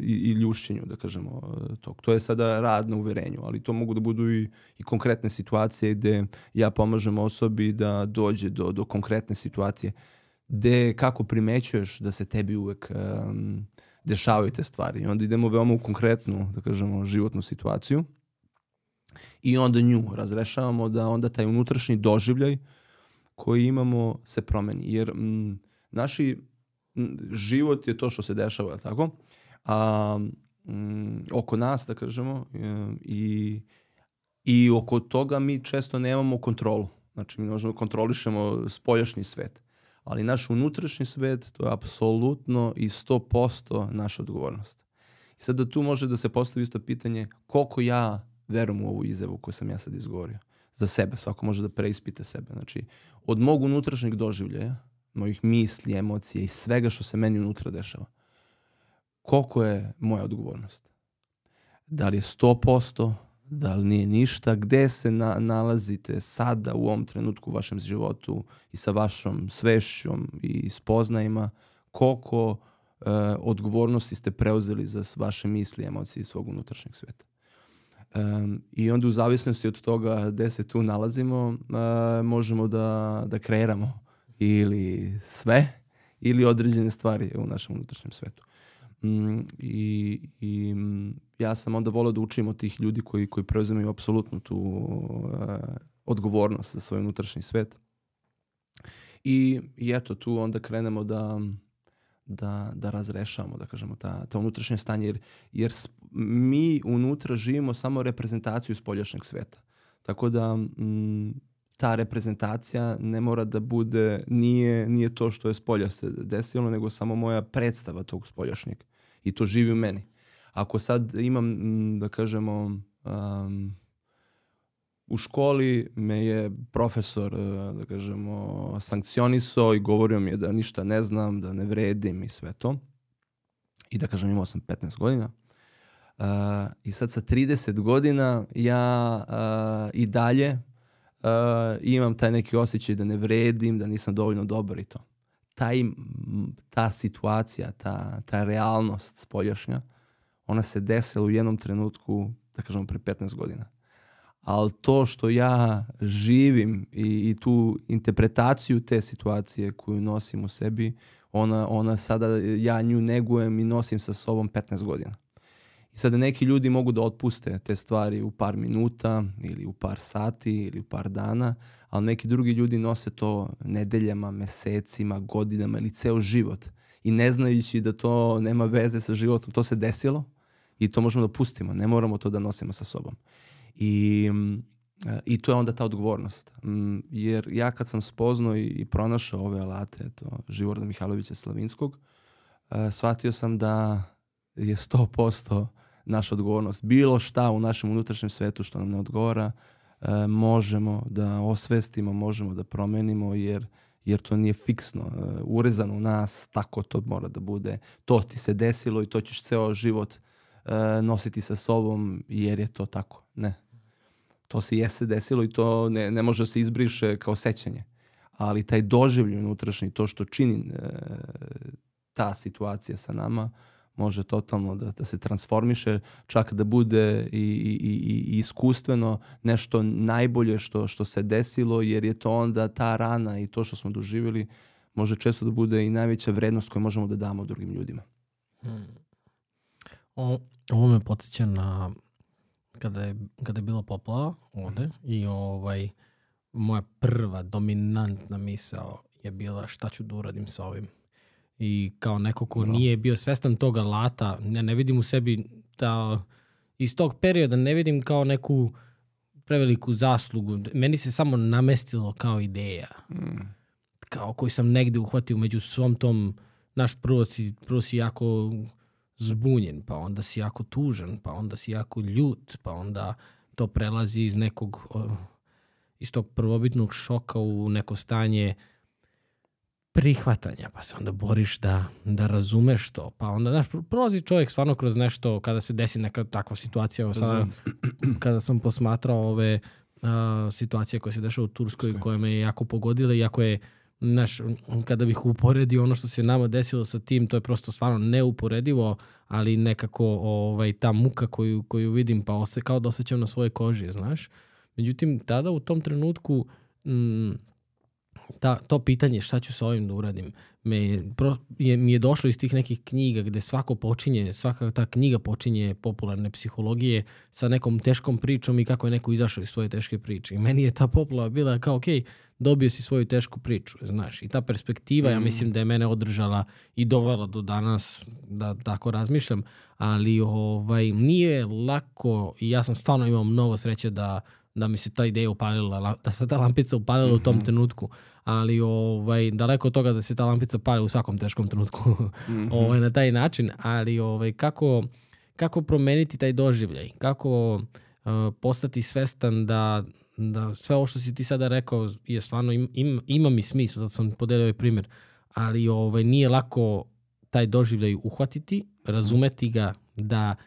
i, i ljušćenju da kažemo, tog. To je sada rad na uverenju, ali to mogu da budu i, i konkretne situacije gde ja pomažem osobi da dođe do, do konkretne situacije gde kako primećuješ da se tebi uvek um, dešavaju te stvari. I onda idemo veoma u konkretnu, da kažemo, životnu situaciju i onda nju razrešavamo da onda taj unutrašnji doživljaj uh, koji imamo se promeni. Jer m, naši m, život je to što se dešava, tako? A, m, oko nas, da kažemo, e, i, i oko toga mi često nemamo kontrolu. Znači, mi možemo kontrolišemo spoljašnji svet. Ali naš unutrašnji svet, to je apsolutno i 100% naša odgovornost. I sad da tu može da se postavi isto pitanje koliko ja verujem u ovu izjavu koju sam ja sad izgovorio za sebe, svako može da preispita sebe. Znači, od mog unutrašnjeg doživljaja, mojih misli, emocije i svega što se meni unutra dešava, koliko je moja odgovornost? Da li je 100%, da li nije ništa, gde se na, nalazite sada u ovom trenutku u vašem životu i sa vašom svešćom i spoznajima, koliko e, odgovornosti ste preuzeli za vaše misli, emocije i svog unutrašnjeg sveta. Um, I onda u zavisnosti od toga gde se tu nalazimo, uh, možemo da, da kreiramo ili sve ili određene stvari u našem unutrašnjem svetu. Mm, i, I ja sam onda volao da učim od tih ljudi koji, koji preuzimaju apsolutnu tu uh, odgovornost za svoj unutrašnji svet. I, I eto, tu onda krenemo da da, da razrešavamo, da kažemo, ta, ta unutrašnje stanje, jer, jer mi unutra živimo samo reprezentaciju spoljašnjeg sveta. Tako da m, mm, ta reprezentacija ne mora da bude, nije, nije to što je spolja se desilo, nego samo moja predstava tog spoljašnjeg. I to živi u meni. Ako sad imam, mm, da kažemo, um, u školi me je profesor, e, da kažemo, sankcionisao i govorio mi je da ništa ne znam, da ne vredim i sve to. I da kažem, imao sam 15 godina. Uh, I sad sa 30 godina ja uh, i dalje uh, imam taj neki osjećaj da ne vredim, da nisam dovoljno dobar i to. Taj, ta situacija, ta, ta realnost spoljašnja, ona se desila u jednom trenutku, da kažemo, pre 15 godina ali to što ja živim i, i tu interpretaciju te situacije koju nosim u sebi, ona, ona sada, ja nju negujem i nosim sa sobom 15 godina. I sada neki ljudi mogu da otpuste te stvari u par minuta ili u par sati ili u par dana, ali neki drugi ljudi nose to nedeljama, mesecima, godinama ili ceo život. I ne znajući da to nema veze sa životom, to se desilo i to možemo da pustimo, ne moramo to da nosimo sa sobom. I, mm, e, I to je onda ta odgovornost. Mm, jer ja kad sam spoznao i, pronašao ove alate, eto, Živorda Mihajlovića Slavinskog, uh, shvatio sam da je 100% naša odgovornost. Bilo šta u našem unutrašnjem svetu što nam ne odgovara, e, možemo da osvestimo, možemo da promenimo, jer jer to nije fiksno, uh, urezano u nas, tako to mora da bude. To ti se desilo i to ćeš ceo život uh, nositi sa sobom jer je to tako. Ne, to se jeste desilo i to ne, ne može da se izbriše kao sećanje. Ali taj doživljen unutrašnji, to što čini e, ta situacija sa nama, može totalno da, da se transformiše, čak da bude i, i, i, i iskustveno nešto najbolje što, što se desilo, jer je to onda ta rana i to što smo doživjeli može često da bude i najveća vrednost koju možemo da damo drugim ljudima. Hmm. O, ovo me podsjeća na kada je, kada je bilo poplava ovde mhm. i ovaj, moja prva dominantna misao je bila šta ću da uradim sa ovim. I kao neko ko no. Da. nije bio svestan toga lata, ne, ne vidim u sebi da iz tog perioda ne vidim kao neku preveliku zaslugu. Meni se samo namestilo kao ideja. Mm. Kao koji sam negde uhvatio među svom tom, naš prvo si, prvo si jako zbunjen, pa onda si jako tužan, pa onda si jako ljut, pa onda to prelazi iz nekog, iz tog prvobitnog šoka u neko stanje prihvatanja, pa se onda boriš da, da razumeš to. Pa onda, znaš, prolazi čovjek stvarno kroz nešto kada se desi neka takva situacija. sada, kada sam posmatrao ove a, situacije koje se dešava u Turskoj, Skoj. koje me je jako pogodile, iako je uh, znaš, kada bih uporedio ono što se nama desilo sa tim, to je prosto stvarno neuporedivo, ali nekako ovaj, ta muka koju, koju vidim, pa ose, kao da osjećam na svoje koži, znaš. Međutim, tada u tom trenutku m, mm, ta, to pitanje šta ću sa ovim da uradim, me pro, je, mi je došlo iz tih nekih knjiga gde svako počinje, svaka ta knjiga počinje popularne psihologije sa nekom teškom pričom i kako je neko izašao iz svoje teške priče. I meni je ta poplava bila kao, okay, dobio si svoju tešku priču, znaš. I ta perspektiva, mm. ja mislim da je mene održala i dovela do danas da tako razmišljam, ali ovaj, nije lako i ja sam stvarno imao mnogo sreće da da mi se ta ideja upalila, da se ta lampica upalila u tom mhm. trenutku, ali ovaj, daleko od toga da se ta lampica pali u svakom teškom trenutku mm -hmm. ovaj, na taj način, ali ovaj, kako, kako promeniti taj doživljaj, kako uh, postati svestan da, da sve ovo što si ti sada rekao je stvarno im, im, ima mi smisla, zato sam podelio ovaj primjer, ali ovaj, nije lako taj doživljaj uhvatiti, razumeti ga da uh,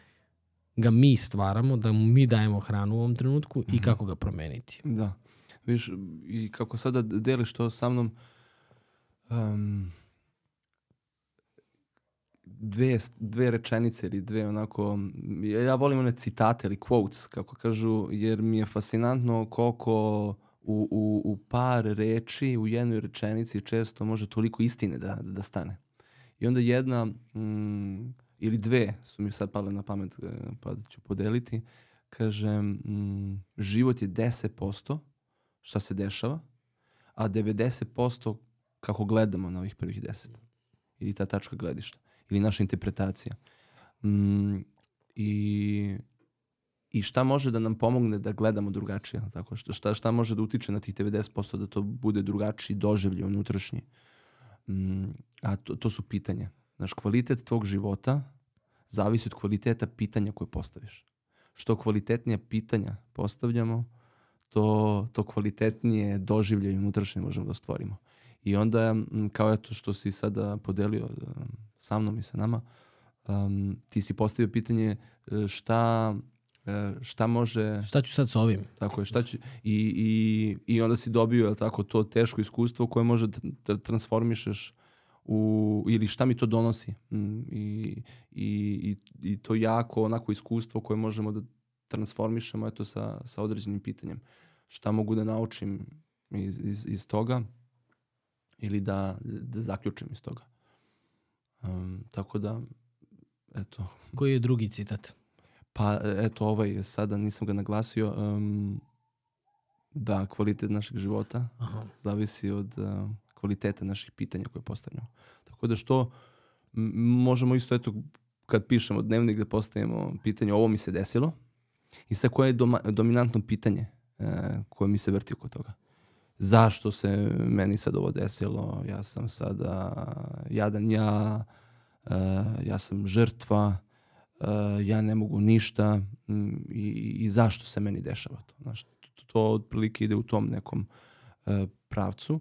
ga mi stvaramo, da mu mi dajemo hranu u ovom trenutku mm -hmm. i mhm. kako ga promeniti. Da. Viš, i kako sada deliš to sa mnom, um, dve, dve rečenice ili dve onako, ja volim one citate ili quotes, kako kažu, jer mi je fascinantno koliko u, u, u par reči, u jednoj rečenici često može toliko istine da, da stane. I onda jedna, mm, ili dve su mi sad pale na pamet, e, pa ću podeliti. Kažem, mm, m, život je 10% šta se dešava, a 90% kako gledamo na ovih prvih 10. Ili ta tačka gledišta. Ili naša interpretacija. M, mm, i, I šta može da nam pomogne da gledamo drugačije? Tako što, šta, šta može da utiče na tih 90% da to bude drugačiji doživlje unutrašnji? Mm, a to, to su pitanja. Znaš, kvalitet tvog života zavisi od kvaliteta pitanja koje postaviš. Što kvalitetnija pitanja postavljamo, to, to kvalitetnije doživlje i unutrašnje možemo da stvorimo. I onda, kao eto što si sada podelio sa mnom i sa nama, um, ti si postavio pitanje e, šta e, šta može... Šta ću sad sa ovim? Tako je, šta ću... I, i, i onda si dobio, je tako, to teško iskustvo koje može da, da transformišeš u, ili šta mi to donosi. Mm, I, i, i, to jako onako iskustvo koje možemo da transformišemo eto, sa, sa određenim pitanjem. Šta mogu da naučim iz, iz, iz toga ili da, da zaključim iz toga. Um, tako da, eto. Koji je drugi citat? Pa, eto, ovaj, sada nisam ga naglasio, um, da, kvalitet našeg života Aha. zavisi od uh, kvaliteta naših pitanja koje postavljamo. Tako da što možemo isto, eto, kad pišemo dnevnik da postavimo pitanje, ovo mi se desilo, i sa koje je doma, dominantno pitanje e, koje mi se vrti oko toga. Zašto se meni sad ovo desilo, ja sam sada jadan ja, e, ja sam žrtva, e, ja ne mogu ništa m, i, i zašto se meni dešava to. Znaš, to, to otprilike ide u tom nekom e, pravcu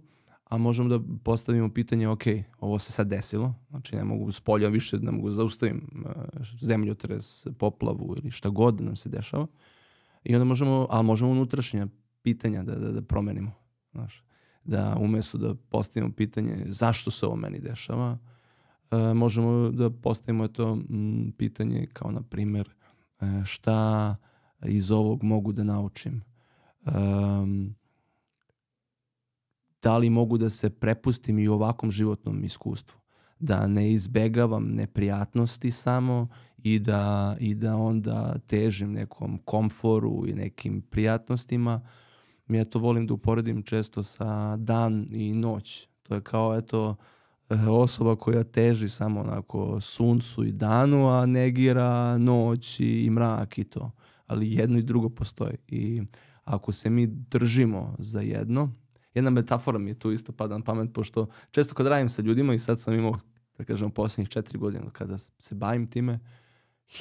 a možemo da postavimo pitanje, ok, ovo se sad desilo, znači ne mogu s polja više, ne mogu da zaustavim eh, zemljotres, poplavu ili šta god nam se dešava. I onda možemo, ali možemo unutrašnja pitanja da, da, da promenimo. Znaš, da umesto da postavimo pitanje zašto se ovo meni dešava, eh, možemo da postavimo to mm, pitanje kao na primer eh, šta iz ovog mogu da naučim. Um, da li mogu da se prepustim i u ovakvom životnom iskustvu da ne izbegavam neprijatnosti samo i da, i da onda težim nekom komforu i nekim prijatnostima. Ja to volim da uporedim često sa dan i noć. To je kao, eto, osoba koja teži samo onako suncu i danu, a negira noć i, i mrak i to. Ali jedno i drugo postoji. I ako se mi držimo za jedno, jedna metafora mi je tu isto pada na pamet, pošto često kad radim sa ljudima i sad sam imao, da kažem, posljednjih četiri godina kada se bavim time,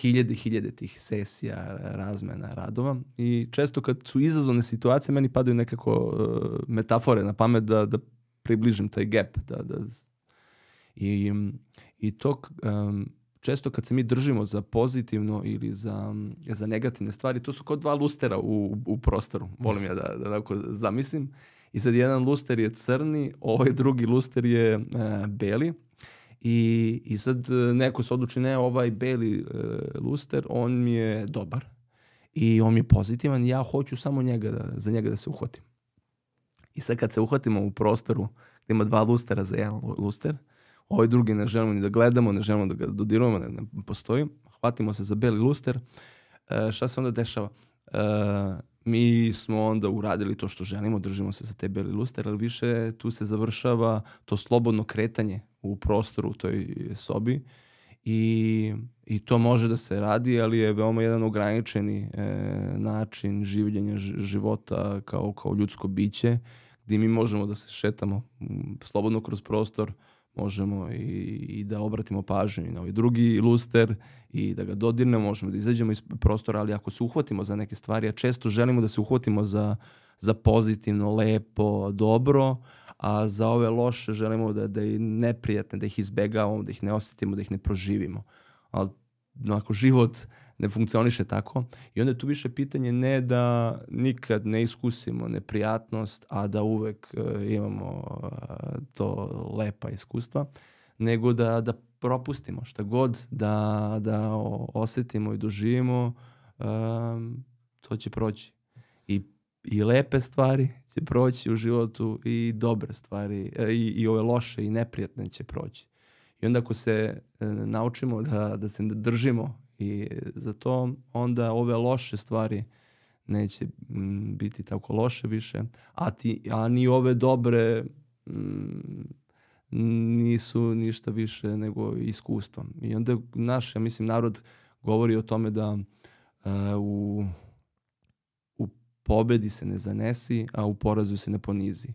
hiljade, hiljade tih sesija, razmena, radova i često kad su izazovne situacije meni padaju nekako uh, metafore na pamet da, da približim taj gap. Da, da... I, i to um, e, često kad se mi držimo za pozitivno ili za, za negativne stvari, to su kao dva lustera u, u prostoru. Volim ja da, da tako zamislim. Uh, I sad jedan luster je crni, ovaj drugi luster je uh, beli. I, I sad e, neko se odluči, ne, ovaj beli uh, luster, on mi je dobar i on mi je pozitivan, ja hoću samo njega da, za njega da se uhvatim. I sad kad se uhvatimo u prostoru gde ima dva lustera za jedan luster, ovaj drugi ne želimo ni da gledamo, ne želimo da ga dodirujemo, ne, ne postoji, hvatimo se za beli luster, uh, šta se onda dešava? mi smo onda uradili to što želimo, držimo se za te beli luster, ali više tu se završava to slobodno kretanje u prostoru u toj sobi i, i to može da se radi, ali je veoma jedan ograničeni e, način življenja života kao, kao ljudsko biće, gde mi možemo da se šetamo slobodno kroz prostor, možemo i, i da obratimo pažnju i na ovaj drugi luster i da ga dodirnemo, možemo da izađemo iz prostora, ali ako se uhvatimo za neke stvari, a često želimo da se uhvatimo za, za pozitivno, lepo, dobro, a za ove loše želimo da, da je neprijatne, da ih izbegavamo, da ih ne osetimo, da ih ne proživimo. Ali, no, ako život ne funkcioniše tako. I onda je tu više pitanje ne da nikad ne iskusimo neprijatnost, a da uvek uh, imamo uh, to lepa iskustva, nego da, da propustimo šta god, da, da osetimo i doživimo, um, to će proći. I, I lepe stvari će proći u životu i dobre stvari, e, i, i ove loše i neprijatne će proći. I onda ako se e, naučimo da, da se držimo i zato onda ove loše stvari neće mm, biti tako loše više, a, ti, a ni ove dobre mm, nisu ništa više nego iskustvo. I onda naš, ja mislim, narod govori o tome da e, u, u pobedi se ne zanesi, a u porazu se ne ponizi.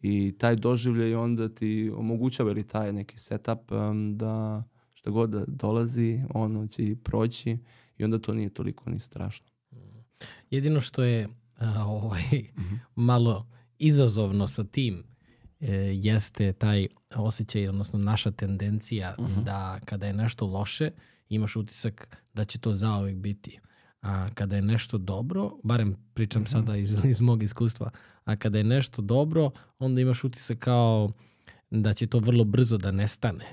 I taj doživljaj onda ti omogućava ili taj neki setup um, da šta god da dolazi, ono će i proći i onda to nije toliko ni strašno. Jedino što je a, ovaj, mm -hmm. malo izazovno sa tim e, jeste taj osjećaj, odnosno naša tendencija mm -hmm. da kada je nešto loše, imaš utisak da će to zaovek biti. A kada je nešto dobro, barem pričam mm -hmm. sada iz, iz mog iskustva, a kada je nešto dobro, onda imaš utisak kao da će to vrlo brzo da nestane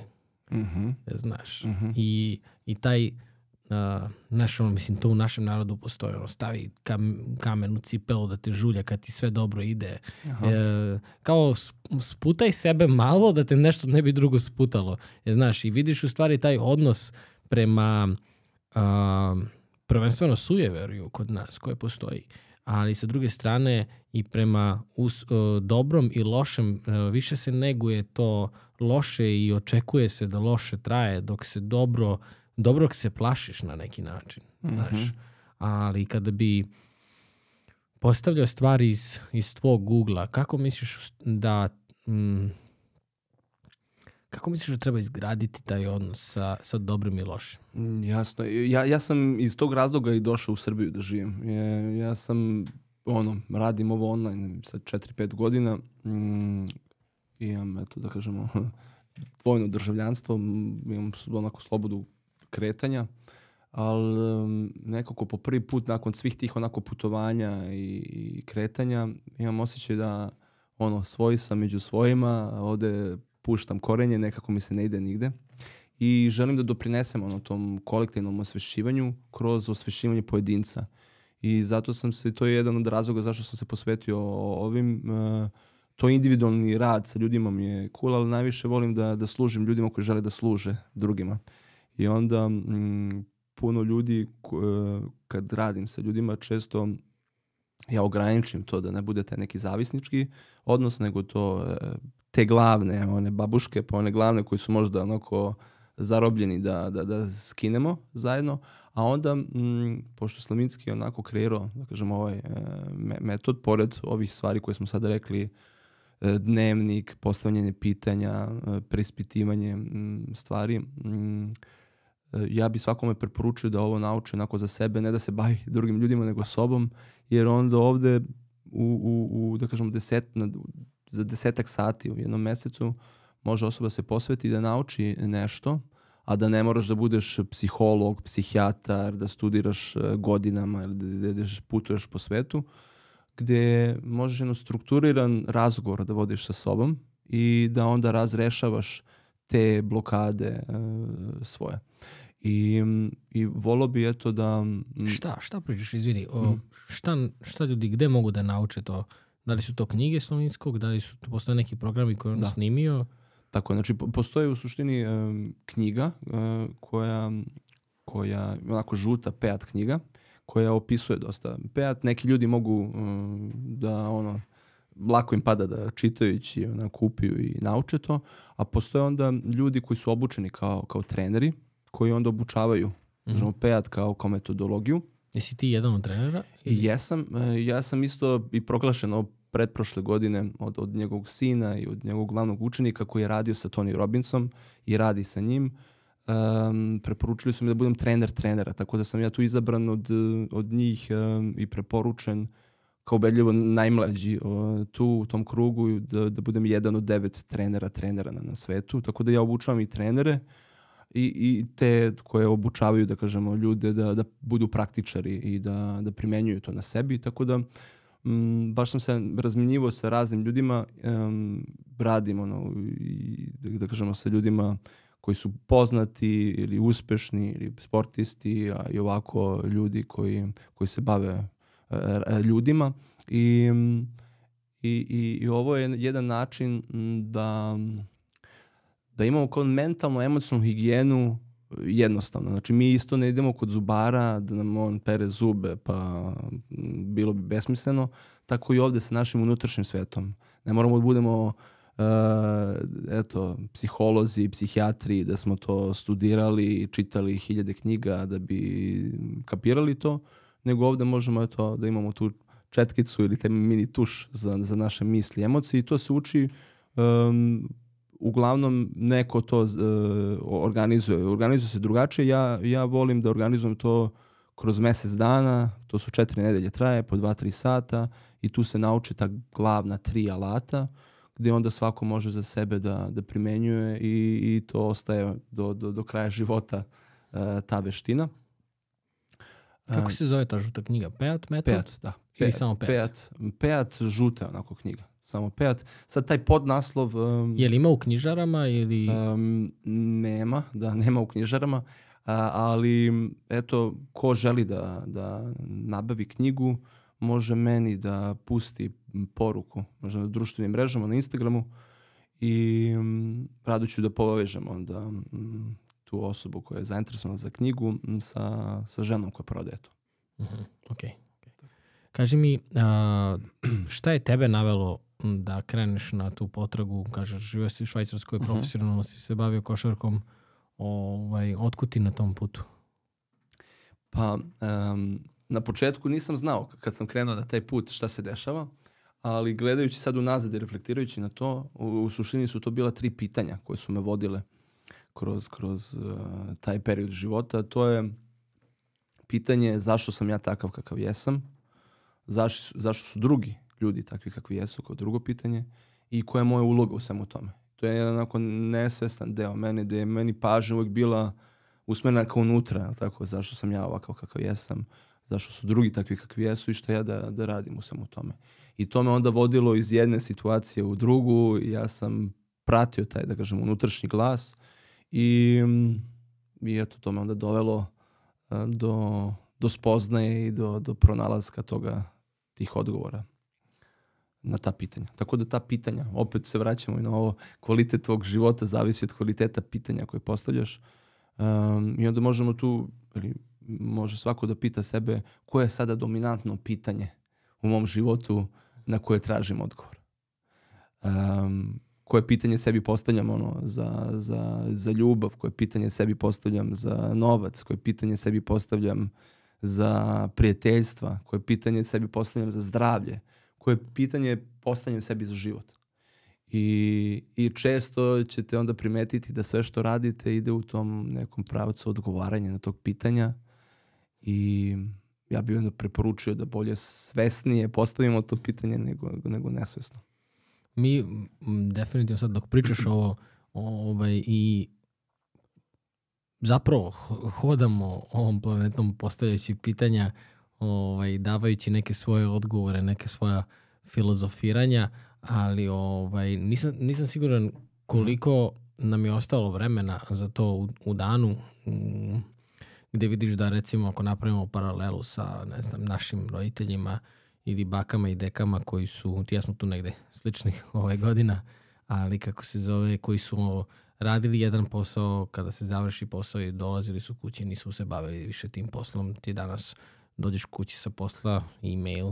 mm Znaš. Mm-hmm. I, I taj uh, naš, ono, mislim, to u našem narodu postoji, ono, stavi kam, kamen u cipelu da te žulja kad ti sve dobro ide. Aha. E, kao sputaj sebe malo da te nešto ne bi drugo sputalo. E, znaš, i vidiš u stvari taj odnos prema uh, prvenstveno sujeverju kod nas koje postoji ali sa druge strane i prema us, e, dobrom i lošem e, više se neguje to loše i očekuje se da loše traje dok se dobro dobrog se plašiš na neki način mm -hmm. znaš ali kada bi postavljao stvari iz iz tvog ugla kako misliš da mm, Kako misliš da treba izgraditi taj odnos sa, sa dobrim i lošim? Jasno. Ja, ja sam iz tog razloga i došao u Srbiju da živim. Ja, ja sam, ono, radim ovo online sa 4-5 godina. Mm, imam, eto, da kažemo, dvojno državljanstvo. Imam onako slobodu kretanja. Ali nekako po prvi put nakon svih tih onako putovanja i, i kretanja imam osjećaj da ono, svoji sam među svojima, ovde puštam korenje, nekako mi se ne ide nigde. I želim da doprinesem ono tom kolektivnom osvešćivanju kroz osvešćivanje pojedinca. I zato sam se, to je jedan od razloga zašto sam se posvetio ovim, eh, to individualni rad sa ljudima mi je cool, ali najviše volim da, da služim ljudima koji žele da služe drugima. I onda m, mm, puno ljudi, eh, kad radim sa ljudima, često ja ograničim to da ne bude taj neki zavisnički odnos, nego to eh, te glavne, one babuške, pa one glavne koji su možda onako zarobljeni da, da, da skinemo zajedno, a onda, m, mm, pošto Slavinski onako kreirao, da kažemo, ovaj e, metod, pored ovih stvari koje smo sad rekli, e, dnevnik, postavljanje pitanja, e, preispitivanje m, mm, stvari, m, mm, e, ja bi svakome preporučio da ovo nauči onako za sebe, ne da se bavi drugim ljudima, nego sobom, jer onda ovde u, u, u da kažemo, deset, na za desetak sati u jednom mesecu može osoba da se posveti da nauči nešto, a da ne moraš da budeš psiholog, psihijatar, da studiraš e, godinama ili da, da, da putuješ po svetu, gde možeš jedno strukturiran razgovor da vodiš sa sobom i da onda razrešavaš te blokade e, svoje. I, I volo bi eto da... Šta, šta pričaš, izvini, o, mhm. šta, šta ljudi, gde mogu da nauče to? Da li su to knjige Slovinskog, da li su to postoje neki programi koje on da. snimio? Tako je, znači postoji u suštini um, knjiga um, koja, koja, onako žuta peat knjiga, koja opisuje dosta peat. Neki ljudi mogu um, da ono, lako im pada da čitajući onako, kupiju i nauče to, a postoje onda ljudi koji su obučeni kao, kao treneri, koji onda obučavaju mm -hmm. peat kao, kao metodologiju Jesi ti jedan od trenera? Ili? Jesam, e, ja sam isto i proglašen pretprošle godine od, od njegovog sina i od njegovog glavnog učenika koji je radio sa Tony Robinsom i radi sa njim. Um, preporučili su mi da budem trener trenera, tako da sam ja tu izabran od, od njih um, i preporučen kao ubedljivo najmlađi uh, tu u tom krugu da, da budem jedan od devet trenera trenera na, na svetu. Tako da ja obučavam i trenere uh, i, i te koje obučavaju, da kažemo, ljude da, da budu praktičari i da, da primenjuju to na sebi, tako da m, mm, baš sam se razminjivo sa raznim ljudima, um, radim ono, i, da, da kažemo sa ljudima koji su poznati ili uspešni ili sportisti a i ovako ljudi koji, koji se bave a, e, ljudima i, mm, i, i, i ovo je jedan način mm, da da imamo kao mentalno, emocionalnu higijenu e, jednostavno. Znači, mi isto ne idemo kod zubara da nam on pere zube, pa bilo bi besmisleno. Tako i ovde sa našim unutrašnjim svetom. Ne moramo da budemo uh, eto, psiholozi, psihijatri, da smo to studirali, čitali hiljade knjiga da bi kapirali to, nego ovde možemo eto, da imamo tu četkicu ili te mini tuš za, za naše misli, emocije i to se uči um, uglavnom neko to uh, organizuje. Organizuje se drugačije, ja, ja volim da organizujem to kroz mesec dana, to su četiri nedelje traje, po dva, tri sata i tu se nauči ta glavna tri alata gde onda svako može za sebe da, da primenjuje i, i to ostaje do, do, do kraja života uh, ta veština. Kako e, se zove ta žuta knjiga? Peat metod? Peat, da. Ili peat, samo peat? Peat, peat žuta onako knjiga samo pevati. Sad taj podnaslov... Um, je li ima u knjižarama ili... Um, nema, da, nema u knjižarama. uh, ali, eto, ko želi da, da nabavi knjigu, može meni da pusti poruku, možda na društvenim mrežama, na Instagramu i um, rado ću da povežem onda um, tu osobu koja je zainteresovana za knjigu um, sa, sa ženom koja prodaje to. Mm -hmm. okay. okay. Kaži mi, a, šta je tebe navelo da kreneš na tu potragu, kažeš živio si u Švajcarskoj, mhm. profesionalno si se bavio košarkom, ovaj, otkud ti na tom putu? Pa, um, na početku nisam znao kad sam krenuo na taj put šta se dešava, ali gledajući sad unazad i reflektirajući na to, u, u suštini su to bila tri pitanja koje su me vodile kroz, kroz uh, taj period života. To je pitanje zašto sam ja takav kakav jesam, zaš, zašto su drugi ljudi takvi kakvi jesu kao drugo pitanje i koja je moja uloga u svemu tome. To je jedan onako nesvestan deo mene gde je meni pažnja uvek bila usmena kao unutra, tako, zašto sam ja ovakav kakav jesam, zašto su drugi takvi kakvi jesu i šta ja da, da radim u svemu tome. I to me onda vodilo iz jedne situacije u drugu i ja sam pratio taj, da kažem, unutrašnji glas i, i eto, to me onda dovelo eh, do, do spoznaje i do, do pronalaska toga tih odgovora na ta pitanja. Tako da ta pitanja, opet se vraćamo i na ovo, kvalitet tvog života zavisi od kvaliteta pitanja koje postavljaš um, i onda možemo tu, ili može svako da pita sebe koje je sada dominantno pitanje u mom životu na koje tražim odgovor. Um, koje pitanje sebi postavljam ono, za, za, za ljubav, koje pitanje sebi postavljam za novac, koje pitanje sebi postavljam za prijateljstva, koje pitanje sebi postavljam za zdravlje, koje pitanje postanjem sebi za život. I, I često ćete onda primetiti da sve što radite ide u tom nekom pravcu odgovaranja na tog pitanja i ja bih onda preporučio da bolje svesnije postavimo to pitanje nego, nego nesvesno. Mi definitivno sad dok pričaš ovo ovaj, i zapravo hodamo ovom planetom postavljajući pitanja uh, ovaj, davajući neke svoje odgovore, neke svoja filozofiranja, ali ovaj, nisam, nisam siguran koliko nam je ostalo vremena za to u, u danu u, mm, gde vidiš da recimo ako napravimo paralelu sa ne znam, našim roditeljima ili bakama i dekama koji su, ti ja smo tu negde slični ove godina, ali kako se zove, koji su radili jedan posao, kada se završi posao i dolazili su kući, nisu se bavili više tim poslom, ti danas uh, dođeš kući sa posla, e-mail,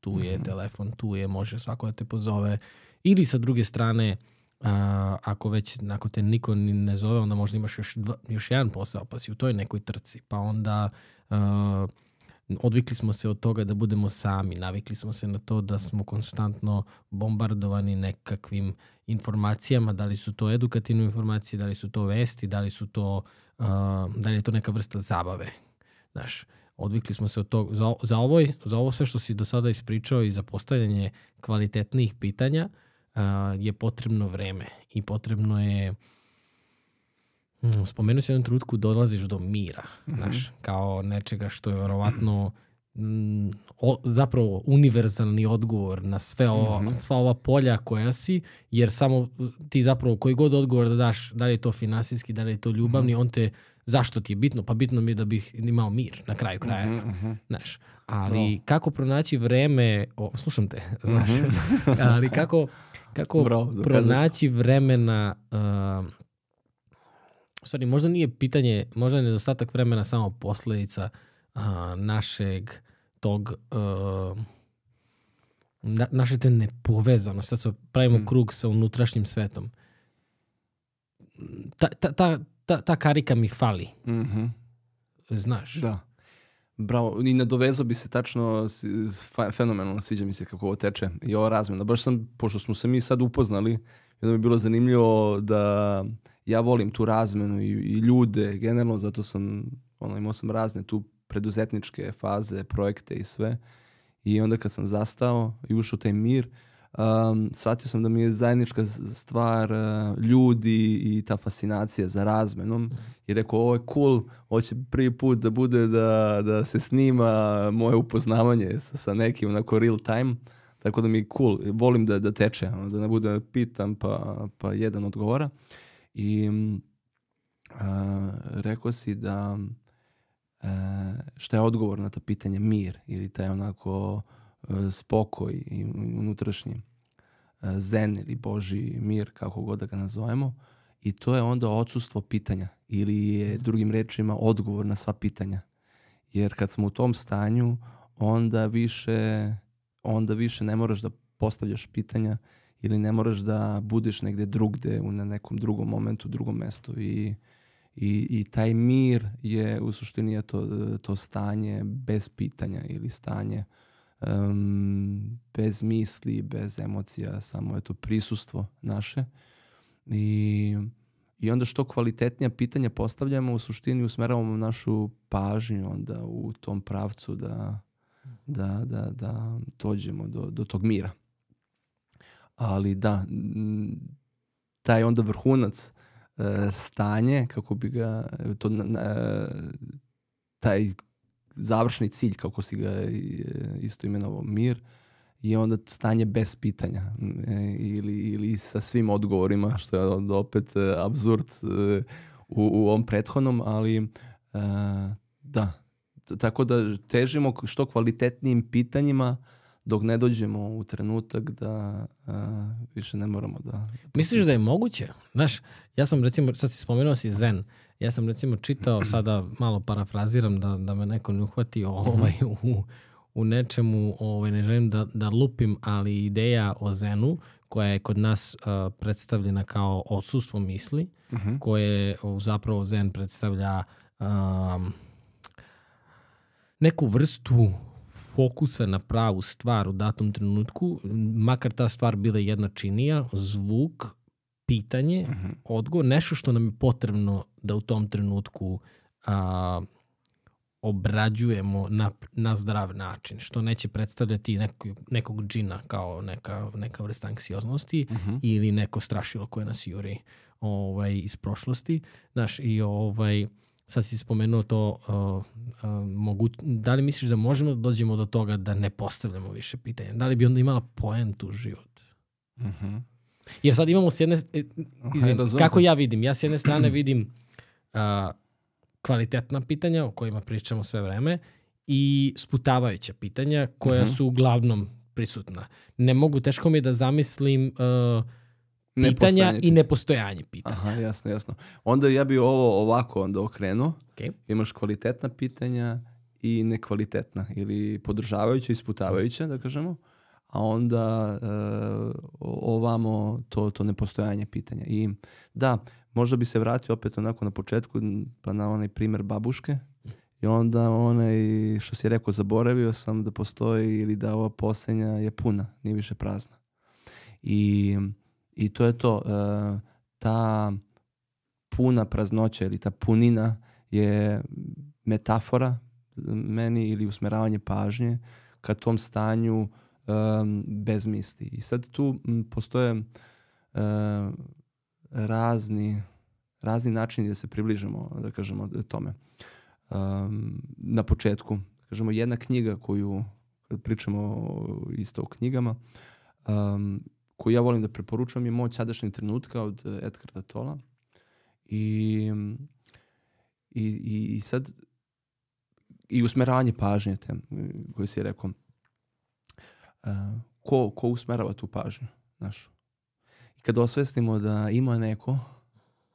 tu je mm -hmm. telefon, tu je, može svako da te pozove. Ili sa druge strane, a, ako već, ako te niko ne zove, onda možda imaš još, dva, još jedan posao, pa si u toj nekoj trci, pa onda... A, odvikli smo se od toga da budemo sami, navikli smo se na to da smo konstantno bombardovani nekakvim informacijama, da li su to edukativne informacije, da li su to vesti, da li su to a, da li je to neka vrsta zabave. Znaš, odvikli smo se od tog, za, za, ovo, za ovo sve što si do sada ispričao i za postavljanje kvalitetnih pitanja a, je potrebno vreme i potrebno je mm, spomenuo si u jednom trenutku dolaziš do mira, mm -hmm. znaš, kao nečega što je verovatno m, mm, o, zapravo univerzalni odgovor na sve ova, mm -hmm. sva ova polja koja si, jer samo ti zapravo koji god odgovor da daš, da li je to finansijski, da li je to ljubavni, mm -hmm. on te Zašto ti je bitno? Pa bitno mi je da bih imao mir na kraju mhm, kraja. Mm -hmm. Znaš, ali no. kako pronaći vreme, o, slušam te, znaš, mm -hmm. ali kako, kako Bro, da pronaći vremena, uh, sorry, možda nije pitanje, možda je nedostatak vremena samo posledica uh, našeg tog... Uh, na, naše te nepovezano, sad se pravimo hmm. krug sa unutrašnjim svetom. Ta, ta, ta, ta, ta karika mi fali. Mm -hmm. Znaš? Da. Bravo, i nadovezo bi se tačno, fenomenalno sviđa mi se kako ovo teče i ova razmena. Baš sam, pošto smo se mi sad upoznali, jedno bi bilo zanimljivo da ja volim tu razmenu i, i ljude, generalno zato sam, ono, imao sam razne tu preduzetničke faze, projekte i sve. I onda kad sam zastao i ušao taj mir, uh, um, shvatio sam da mi je zajednička stvar uh, ljudi i ta fascinacija za razmenom mhm. i rekao ovo je cool, hoće prvi put da bude da, da se snima moje upoznavanje sa, sa nekim onako real time. Tako da mi je cool, volim da, da teče, da ne bude pitan pa, pa jedan odgovora. I uh, rekao si da uh, šta je odgovor na to pitanje mir ili taj onako E, spokoj i unutrašnji e, zen ili boži mir, kako god da ga nazovemo, i to je onda odsustvo pitanja ili je mhm. drugim rečima odgovor na sva pitanja. Jer kad smo u tom stanju, onda više, onda više ne moraš da postavljaš pitanja ili ne moraš da budeš negde drugde, na nekom drugom momentu, drugom mestu i I, I taj mir je u suštini je to, to stanje bez pitanja ili stanje uh, um, bez misli, bez emocija, samo je to prisustvo naše. I, I onda što kvalitetnija pitanja postavljamo, u suštini usmeravamo našu pažnju onda u tom pravcu da, da, da, da dođemo do, do tog mira. Ali da, taj onda vrhunac e, stanje, kako bi ga, to, e, taj završni cilj, kako si ga e, isto imenovao, mir, je onda stanje bez pitanja e, ili, ili sa svim odgovorima, što je onda opet e, absurd u, u ovom prethodnom, ali da, tako da težimo što kvalitetnijim pitanjima dok ne dođemo u trenutak da a, više ne moramo da... da Misliš da je moguće? Znaš, ja sam recimo, sad si spomenuo si Zen, ja sam recimo čitao, sada malo parafraziram da, da me neko ne uhvati ovaj, u, u nečemu, ovaj, ne želim da, da lupim, ali ideja o Zenu koja je kod nas uh, predstavljena kao odsustvo misli, uh mhm. -huh. koje zapravo Zen predstavlja um, neku vrstu fokusa na pravu stvar u datom trenutku, makar ta stvar bila jedna činija, zvuk, pitanje, uh mhm. -huh. odgovor, nešto što nam je potrebno da u tom trenutku a, obrađujemo na, na zdrav način, što neće predstavljati neko, nekog džina kao neka, neka vrsta anksioznosti uh mhm. -huh. ili neko strašilo koje nas juri ovaj, iz prošlosti. Znaš, i ovaj, sad si spomenuo to, uh, uh, mogu, da li misliš da možemo da dođemo do toga da ne postavljamo više pitanja? Da li bi onda imala poentu život? Mhm. Uh -huh. Jer sad imamo s jedne, izvin, e, Aha, kako ja vidim, ja s jedne strane vidim uh, kvalitetna pitanja o kojima pričamo sve vreme i sputavajuća pitanja koja uh mhm. -huh. su uglavnom prisutna. Ne mogu, teško mi je da zamislim uh, pitanja i nepostojanje pitanja. Aha, jasno, jasno. Onda ja bi ovo ovako onda okrenuo. Okay. Imaš kvalitetna pitanja i nekvalitetna ili podržavajuća, isputavajuća, da kažemo a onda uh, ovamo to, to nepostojanje pitanja. I da, možda bi se vratio opet onako na početku, pa na onaj primer babuške, i onda onaj, što si rekao, zaboravio sam da postoji ili da ova posljednja je puna, nije više prazna. I I to je to. E, ta puna praznoća ili ta punina je metafora meni ili usmeravanje pažnje ka tom stanju e, bez misli. I sad tu postoje e, razni razni načini da se približimo, da kažemo, tome. Um, na početku, da kažemo, jedna knjiga koju, kad pričamo isto o knjigama, um, koju ja volim da preporučujem je Moć sadašnjeg trenutka od e, Edgarda Tola. I, i, i, i sad i usmeravanje pažnje te, koju si rekao. Uh, ko, ko usmerava tu pažnju? Znaš? I kad osvestimo da ima neko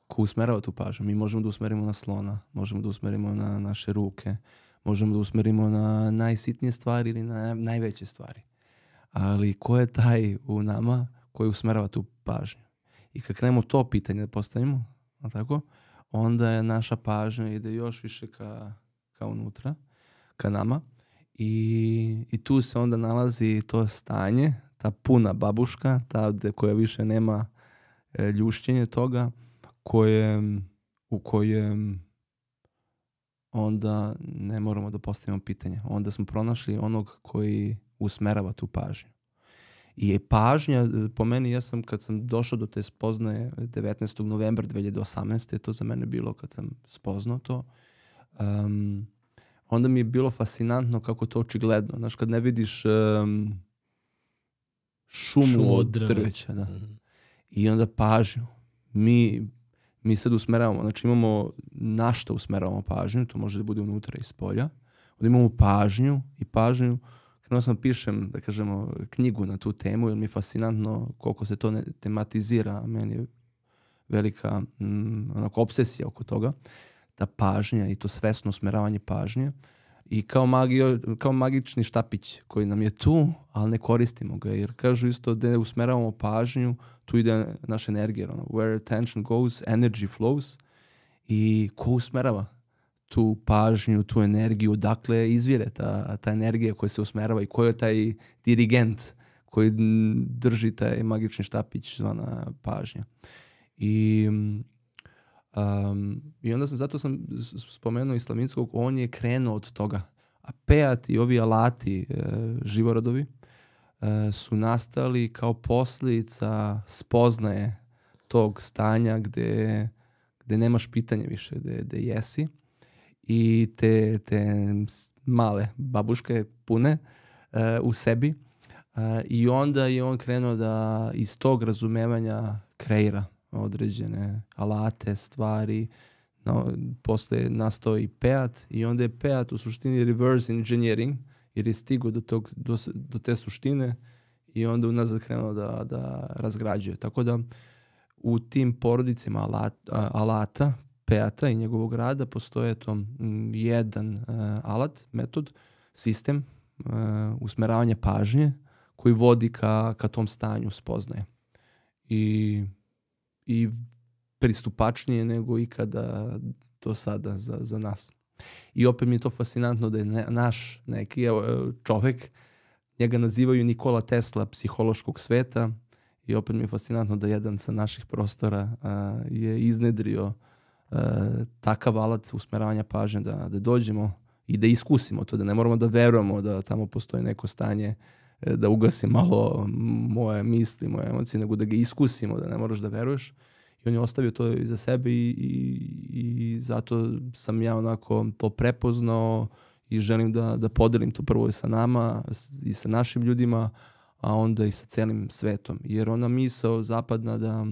ko usmerava tu pažnju, mi možemo da usmerimo na slona, možemo da usmerimo na naše ruke, možemo da usmerimo na najsitnije stvari ili na najveće stvari. Ali ko je taj u nama koji usmerava tu pažnju. I kad krenemo to pitanje da postavimo, tako, onda je naša pažnja ide još više ka, ka unutra, ka nama. I, I tu se onda nalazi to stanje, ta puna babuška, ta koja više nema e, ljušćenje toga, koje, u kojem onda ne moramo da postavimo pitanje. Onda smo pronašli onog koji usmerava tu pažnju. I pažnja, e, po meni, ja sam kad sam došao do te spoznaje 19. novembra 2018. je to za mene bilo kad sam spoznao to. Um, onda mi je bilo fascinantno kako to očigledno. Znaš, kad ne vidiš um, šumu, šumu od drveća. da. Mhm. I onda pažnju. Mi, mi sad usmeravamo, znači imamo na što usmeravamo pažnju, to može da bude unutra i spolja. Onda imamo pažnju i pažnju uh, krenuo sam da pišem, da kažemo, knjigu na tu temu, jer mi je fascinantno koliko se to ne tematizira. Meni je velika mm, onako, obsesija oko toga. Ta pažnja i to svesno usmeravanje pažnje. I kao, magio, kao magični štapić koji nam je tu, ali ne koristimo ga. Jer kažu isto da usmeravamo pažnju, tu ide naša energija. Ono, where attention goes, energy flows. I ko usmerava? tu pažnju, tu energiju, dakle izvire ta, ta energija koja se usmerava i ko je taj dirigent koji drži taj magični štapić zvana pažnja. I, um, i onda sam, zato sam spomenuo islaminskog, on je krenuo od toga. A peat i ovi alati, e, živorodovi, e, su nastali kao posljedica spoznaje tog stanja gde, gde nemaš pitanje više, gde, gde jesi i te, te male babuške pune uh, u sebi uh, i onda je on krenuo da iz tog razumevanja kreira određene alate, stvari, no, posle nastao i PEAT i onda je PEAT u suštini reverse engineering jer je stigo do, tog, do, do te suštine i onda unazad krenuo da, da razgrađuje. Tako da u tim porodicima alat, alata Peata i njegovog rada postoje to jedan uh, alat, metod, sistem uh, e, usmeravanja pažnje koji vodi ka, ka tom stanju spoznaje. I, i pristupačnije nego ikada do sada za, za nas. I opet mi je to fascinantno da je ne, naš neki evo, e, čovek, njega nazivaju Nikola Tesla psihološkog sveta i opet mi je fascinantno da jedan sa naših prostora a, je iznedrio E, takav alat usmeravanja pažnje da, da dođemo i da iskusimo to, da ne moramo da verujemo da tamo postoji neko stanje e, da ugasi malo moje misli, moje emocije, nego da ga iskusimo, da ne moraš da veruješ. I on je ostavio to i za sebe i, i, i zato sam ja onako to prepoznao i želim da, da podelim to prvo i sa nama i sa našim ljudima, a onda i sa celim svetom. Jer ona misao zapadna da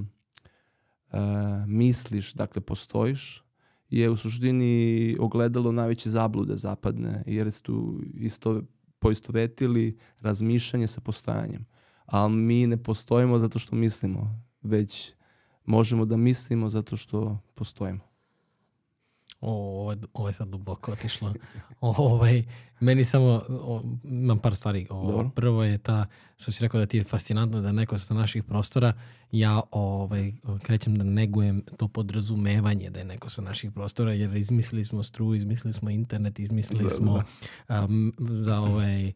E, misliš, dakle postojiš, je u suštini ogledalo najveće zablude zapadne, jer su isto, poistovetili razmišljanje sa postojanjem. Ali mi ne postojimo zato što mislimo, već možemo da mislimo zato što postojimo. O, ovo, je, ovo je sad duboko otišlo. O, ovaj, meni samo, o, imam par stvari. O, prvo je ta, što si rekao da ti je fascinantno da neko sa naših prostora, ja o, ovaj, krećem da negujem to podrazumevanje da je neko sa naših prostora, jer izmislili smo struju, izmislili smo internet, izmislili da, da smo da. Um, za ovaj,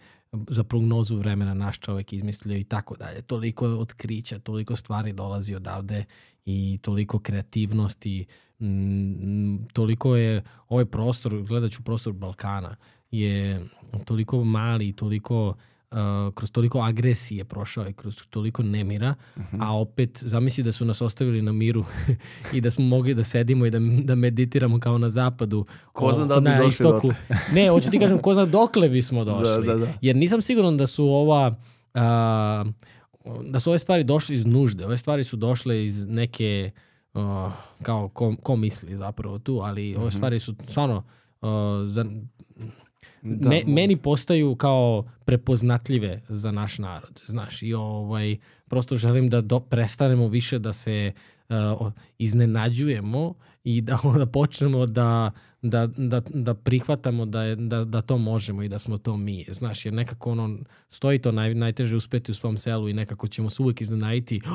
za prognozu vremena naš čovek izmislio i tako dalje. Toliko otkrića, toliko stvari dolazi odavde i toliko kreativnosti, mm, toliko je ovaj prostor, gledaću prostor Balkana, je toliko mali i toliko Uh, kroz toliko agresije prošao i kroz toliko nemira, uh mhm. -huh. a opet zamisli da su nas ostavili na miru i da smo mogli da sedimo i da, da meditiramo kao na zapadu. Ko zna da bi došli istoku. dotle. ne, hoću ti kažem ko zna dokle bismo da, došli. Da, da, da. Jer nisam siguran da su ova... Uh, da su ove stvari došle iz nužde, ove stvari su došle iz neke, uh, kao ko, ko misli zapravo tu, ali ove mm -hmm. stvari su stvarno, uh, za, da, me, meni postaju kao prepoznatljive za naš narod, znaš, i ovaj, prosto želim da do, prestanemo više da se uh, iznenađujemo i da da počnemo da uh, da, da, da prihvatamo da, je, da, da to možemo i da smo to mi. Znaš, jer nekako ono, stoji to naj, najteže uspeti u svom selu i nekako ćemo se uvek iznenajiti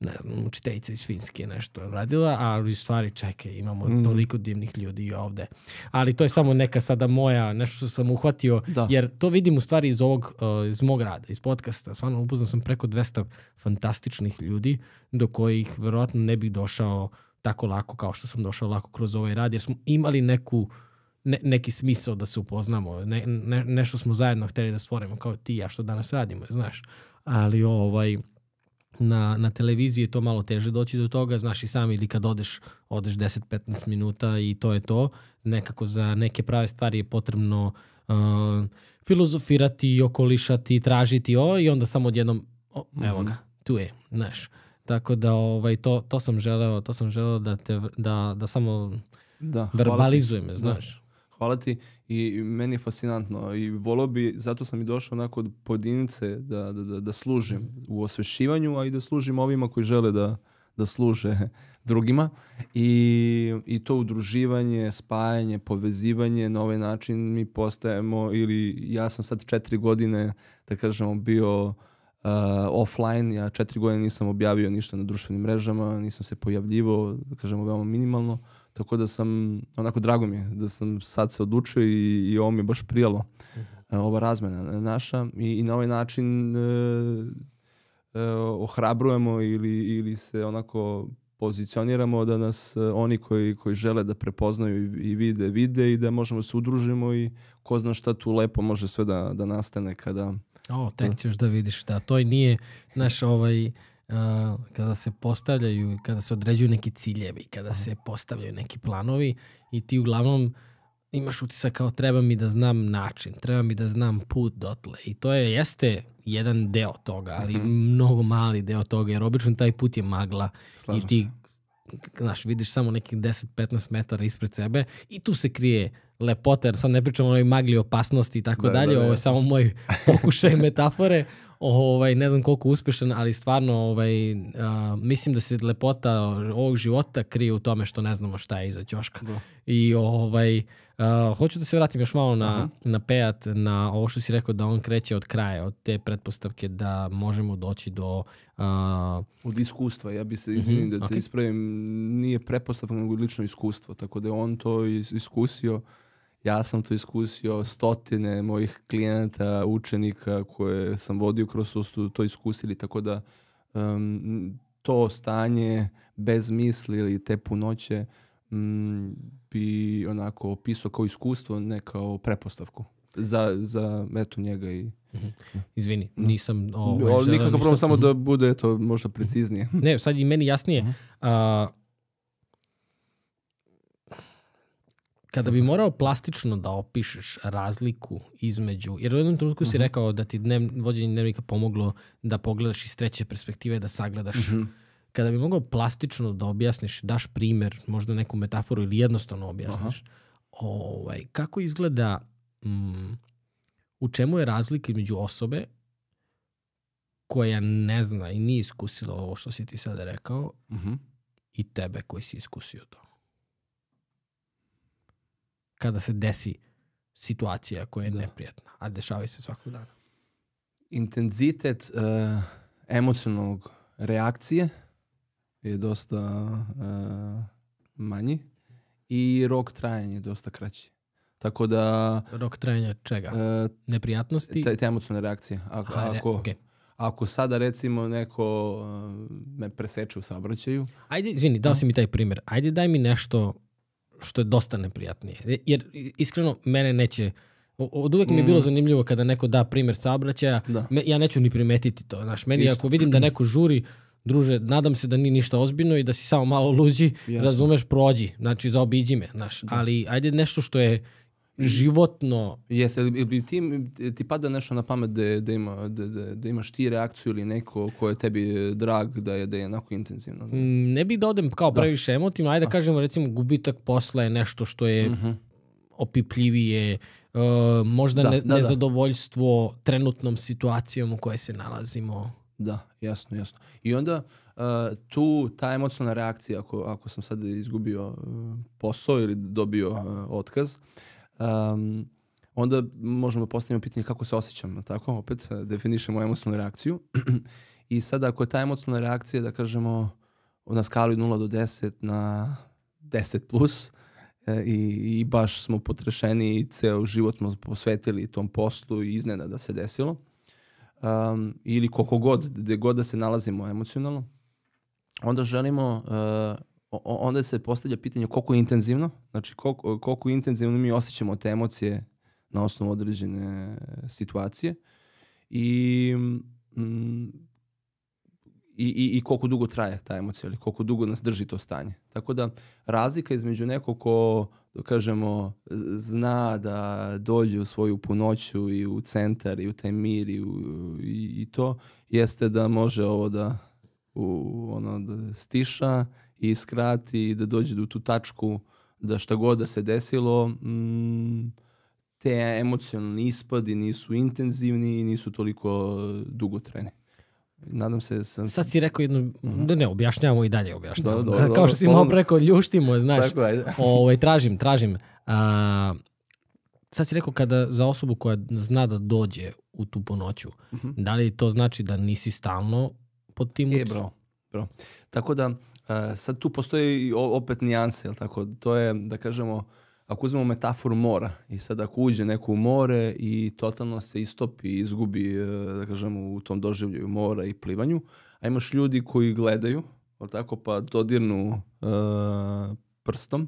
ne znam, učiteljica iz Finske je nešto radila, ali u stvari čekaj, imamo mm. toliko divnih ljudi ovde. Ali to je samo neka sada moja, nešto što sam uhvatio, da. jer to vidim u stvari iz ovog, uh, iz mog rada, iz podcasta. Svarno upoznao sam preko 200 fantastičnih ljudi do kojih verovatno ne bih došao uh, tako lako kao što sam došao lako kroz ovaj rad, jer smo imali neku, ne, neki smisao da se upoznamo, ne, ne, nešto smo zajedno hteli da stvorimo, kao ti ja što danas radimo, znaš. Ali ovaj, na, na televiziji je to malo teže doći do toga, znaš i sam ili kad odeš, odeš 10-15 minuta i to je to. Nekako za neke prave stvari je potrebno uh, filozofirati, okolišati, tražiti o, i onda samo odjednom, o, evo ga, mhm. tu je, znaš. Uh, Tako da ovaj, to, to sam želeo, to sam želeo da, te, da, da samo da, verbalizujem, ti. znaš. Da. Hvala ti da, i meni je fascinantno i volio bi, zato sam i došao onako od podinice da, da, da, da služim u osvešćivanju, a i da služim ovima koji žele da, da služe drugima I, i to udruživanje, spajanje, povezivanje na ovaj način mi postajemo ili ja sam sad četiri godine da kažemo bio uh, offline, ja četiri godine nisam objavio ništa na društvenim mrežama, nisam se pojavljivao, da kažemo veoma minimalno, tako da sam, onako drago mi je da sam sad se odlučio i, i ovo mi je baš prijalo, mhm. uh ova razmena naša i, i na ovaj način uh, uh, ohrabrujemo ili, ili se onako pozicioniramo da nas uh, oni koji, koji žele da prepoznaju i, i vide, vide i da možemo da se udružimo i ko zna šta tu lepo može sve da, da nastane kada O, tek da. ćeš da vidiš da to i nije, naš ovaj, a, kada se postavljaju, kada se određuju neki ciljevi, kada se postavljaju neki planovi i ti uglavnom imaš utisak kao treba mi da znam način, treba mi da znam put dotle i to je, jeste jedan deo toga, ali mm -hmm. mnogo mali deo toga, jer obično taj put je magla Slažem i ti se znaš, vidiš samo nekih 10-15 metara ispred sebe i tu se krije lepote, jer sad ne pričamo o ovoj magli opasnosti i tako da, dalje, da, da, ovo je da. samo moj pokušaj metafore, ovaj, ne znam koliko uspešan, ali stvarno ovaj, a, mislim da se lepota ovog života krije u tome što ne znamo šta je iza ćoška. Da. I ovaj, a, hoću da se vratim još malo na, Aha. na Pejat, na ovo što si rekao da on kreće od kraja, od te pretpostavke da možemo doći do... A... Od iskustva, ja bi se mhm, izvinim mm -hmm, da te okay. ispravim, nije pretpostavka, nego lično iskustvo, tako da on to iskusio Ja sam to iskusio, stotine mojih klijenata, učenika koje sam vodio kroz to to iskusili, tako da um, to stanje bez misli ili te punoće um, bi onako opisao kao iskustvo, ne kao prepostavku za, za eto njega i mhm. Izvini, nisam... Ovaj, Nikakav problem, samo mhm. da bude to možda preciznije. Ne, sad i meni jasnije. Uh mhm. -huh. Kada bi morao plastično da opišeš razliku između, jer u jednom trenutku uh -huh. si mhm. rekao da ti dnev, vođenje dnevnika pomoglo da pogledaš iz treće perspektive, da sagledaš. Uh mhm. -huh. Kada bi mogao plastično da objasniš, daš primer, možda neku metaforu ili jednostavno objasniš, uh -huh. ovaj, kako izgleda, mm, u čemu je razlika između osobe koja ne zna i nije iskusila ovo što si ti sada rekao uh mhm. -huh. i tebe koji si iskusio to? kada se desi situacija koja je da. neprijatna, a dešava se svakog dana. Intenzitet uh, emocionalnog reakcije je dosta uh, manji i rok trajanja je dosta kraći. Tako da... Rok trajanja čega? Uh, Neprijatnosti? Te, te emocionalne reakcije. Ako, Aha, ako, okay. ako sada recimo neko uh, me preseče u saobraćaju... Ajde, izvini, dao si mi taj primer. Ajde daj mi nešto što je dosta neprijatnije. E, jer iskreno, mene neće Od uvek mi je bilo mm. zanimljivo kada neko da primjer saobraćaja, da. Me, ja neću ni primetiti to. Znaš, meni Isto. ako vidim da neko žuri, druže, nadam se da ni ništa ozbiljno i da si samo malo luđi, Jasno. razumeš, prođi, znači zaobiđi me, znaš. Da. Ali ajde nešto što je životno... Jesi, li bi ti, ti pada nešto na pamet da, da, ima, da, da, da imaš ti reakciju ili neko ko je tebi e, drag, da je, da je onako intenzivno? Mm, ne bih da odem kao da. previše da. emotivno, ajde da kažemo recimo gubitak posla je nešto što je mm -hmm. opipljivije, uh, možda da, ne, da, da. nezadovoljstvo da. trenutnom situacijom u kojoj se nalazimo. Da, jasno, jasno. I onda uh, tu ta emocionalna reakcija, ako, ako sam sad izgubio uh, posao ili dobio uh, otkaz, uh, um, onda možemo postaviti pitanje kako se osjećam, tako? Opet e, definišemo emocionalnu reakciju. I sada ako je ta emocionalna reakcija, da kažemo, na skali 0 do 10 na 10 plus, e, i, i baš smo potrešeni i ceo život smo posvetili tom poslu i iznena da se desilo. Um, ili koliko god, gde god da se nalazimo emocionalno, onda želimo uh, onda se postavlja pitanje koliko je intenzivno, znači koliko, koliko intenzivno mi osjećamo te emocije na osnovu određene situacije i, mm, i, i, i koliko dugo traje ta emocija ili koliko dugo nas drži to stanje. Tako da razlika između nekog ko, da kažemo, zna da dođe u svoju punoću i u centar i u taj mir i, u, i, i to, jeste da može ovo da u, ono, da stiša, i skrati i da dođe do tu tačku da šta god da se desilo, mm, te emocionalni ispadi nisu intenzivni i nisu toliko e, dugotrajni. Nadam se da sam... Sad si rekao jedno, mm -hmm. da ne, objašnjavamo i dalje objašnjavamo. Do, do, do, Kao da, što si malo rekao, ljuštimo, znaš. Tako je. ovaj, tražim, tražim. A, sad si rekao kada za osobu koja zna da dođe u tu ponoću, mm -hmm. da li to znači da nisi stalno pod tim... E, bro, bro. Tako da, Uh, sad tu postoji opet nijanse, jel tako? To je, da kažemo, ako uzmemo metaforu mora i sad ako uđe neko u more i totalno se istopi i izgubi, e, da kažemo, u tom doživljaju mora i plivanju, a imaš ljudi koji gledaju, jel tako, pa dodirnu uh, prstom,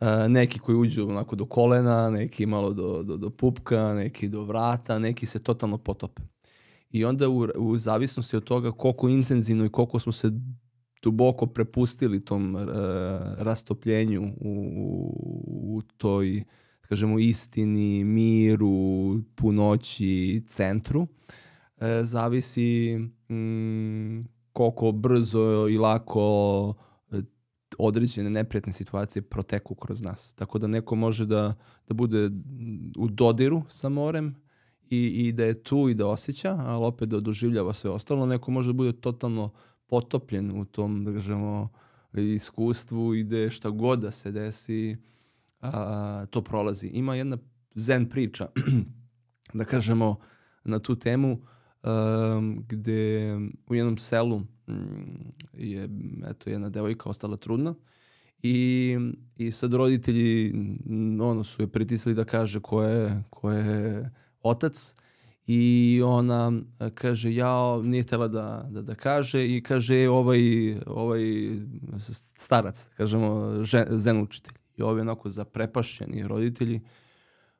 uh, neki koji uđu onako do kolena, neki malo do, do, do pupka, neki do vrata, neki se totalno potope. I onda u, u zavisnosti od toga koliko intenzivno i koliko smo se duboko prepustili tom e, rastopljenju u, u toj da kažemo istini, miru, punoći, centru. E, zavisi mm, koliko brzo i lako e, određene neprijatne situacije proteku kroz nas. Tako da neko može da, da bude u dodiru sa morem i, i da je tu i da osjeća, ali opet da doživljava sve ostalo. Neko može da bude totalno uh, potopljen u tom, da iskustvu i gde šta god da se desi, a, to prolazi. Ima jedna zen priča, da kažemo, na tu temu, um, gde u jednom selu mm, je eto, jedna devojka ostala trudna i, i sad roditelji ono, su je pritisli da kaže ko je, ko je otac i ona e, kaže ja nije tela da, da, da kaže i kaže e, ovaj, ovaj starac, kažemo žen, zen učitelj. I ovi onako zaprepašćeni roditelji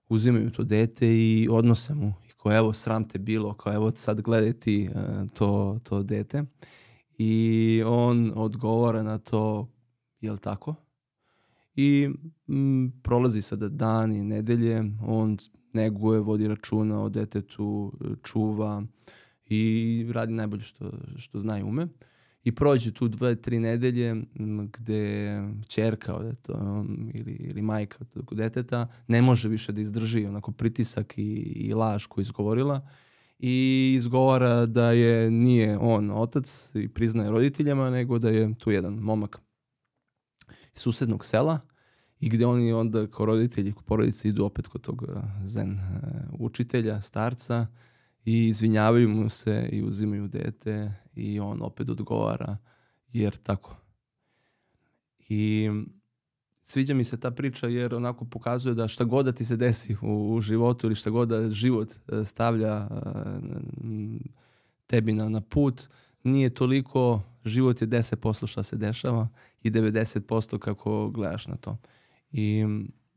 uzimaju to dete i odnose mu. I ko evo sram te bilo, kao evo sad gledaj ti e, to, to dete. I on odgovara na to, jel tako? I m, prolazi sada dan i nedelje, on neguje, vodi računa o detetu, e, čuva i radi najbolje što, što zna i ume. I prođe tu dve, tri nedelje gde čerka od ili, ili majka od deteta ne može više da izdrži onako pritisak i, i laž koju izgovorila i izgovara da je nije on otac i priznaje roditeljama, nego da je tu jedan momak iz susednog sela – i gde oni onda kao roditelji, kao porodice idu opet kod tog eh, zen eh, učitelja, starca i izvinjavaju mu se i uzimaju dete i on opet odgovara jer tako. I sviđa mi se ta priča jer onako pokazuje da šta god da ti se desi u, u životu ili šta god da život eh, stavlja tebi na, na put, nije toliko, život je 10% šta se dešava i 90% kako gledaš na to. I,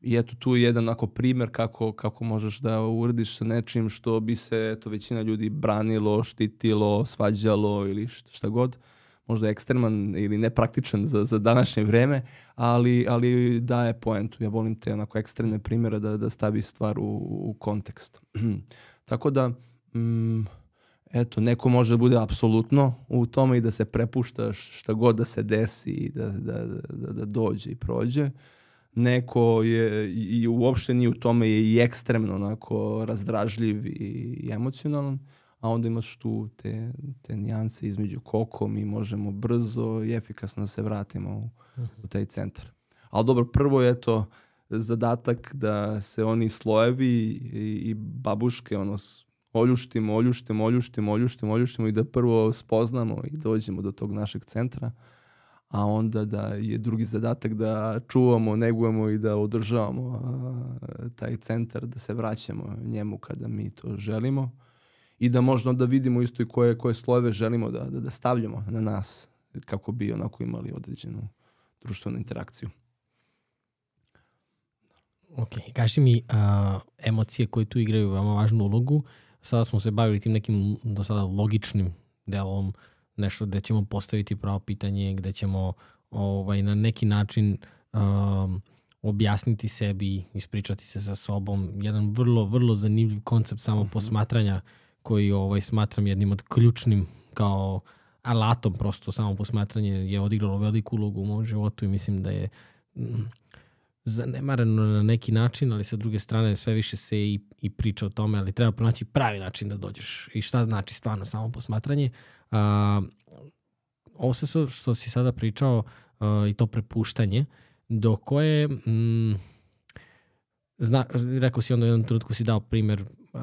i eto tu je jedan onako primer kako, kako možeš da uradiš sa nečim što bi se eto, većina ljudi branilo, štitilo, svađalo ili šta, šta god možda ekstreman ili nepraktičan za, za današnje vreme, ali, ali daje poentu. Ja volim te onako ekstremne primere da, da stavi stvar u, u kontekst. Tako da, mm, eto, neko može da bude apsolutno u tome i da se prepuštaš šta god da se desi i da, da, da, da, da dođe i prođe. Uh, neko je i uopšte nije u tome je i ekstremno onako razdražljiv i emocionalan, a onda imaš tu te, te nijanse između koliko mi možemo brzo i efikasno da se vratimo u, u mhm. taj centar. Ali dobro, prvo je to zadatak da se oni slojevi i, i babuške ono, oljuštimo, oljuštimo, oljuštimo, oljuštimo, oljuštimo i da prvo spoznamo i dođemo do tog našeg centra. Uh, a onda da je drugi zadatak da čuvamo, negujemo i da održavamo a, taj centar, da se vraćamo njemu kada mi to želimo i da možda onda vidimo isto i koje, koje slojeve želimo da, da, da stavljamo na nas kako bi onako imali određenu društvenu interakciju. Ok, kaži mi a, emocije koje tu igraju veoma važnu ulogu. Sada smo se bavili tim nekim do sada logičnim delom uh, nešto gde ćemo postaviti pravo pitanje, gde ćemo ovaj, na neki način um, objasniti sebi, ispričati se sa sobom. Jedan vrlo, vrlo zanimljiv koncept samo mm -hmm. posmatranja koji ovaj, smatram jednim od ključnim kao alatom prosto samo posmatranje je odigralo veliku ulogu u mom životu i mislim da je mm, zanemareno na neki način, ali sa druge strane sve više se i, i priča o tome, ali treba pronaći pravi način da dođeš i šta znači stvarno samo posmatranje. Uh, A, ovo se što si sada pričao uh, i to prepuštanje, do koje... mm, zna, rekao si onda u jednom trenutku si dao primer uh,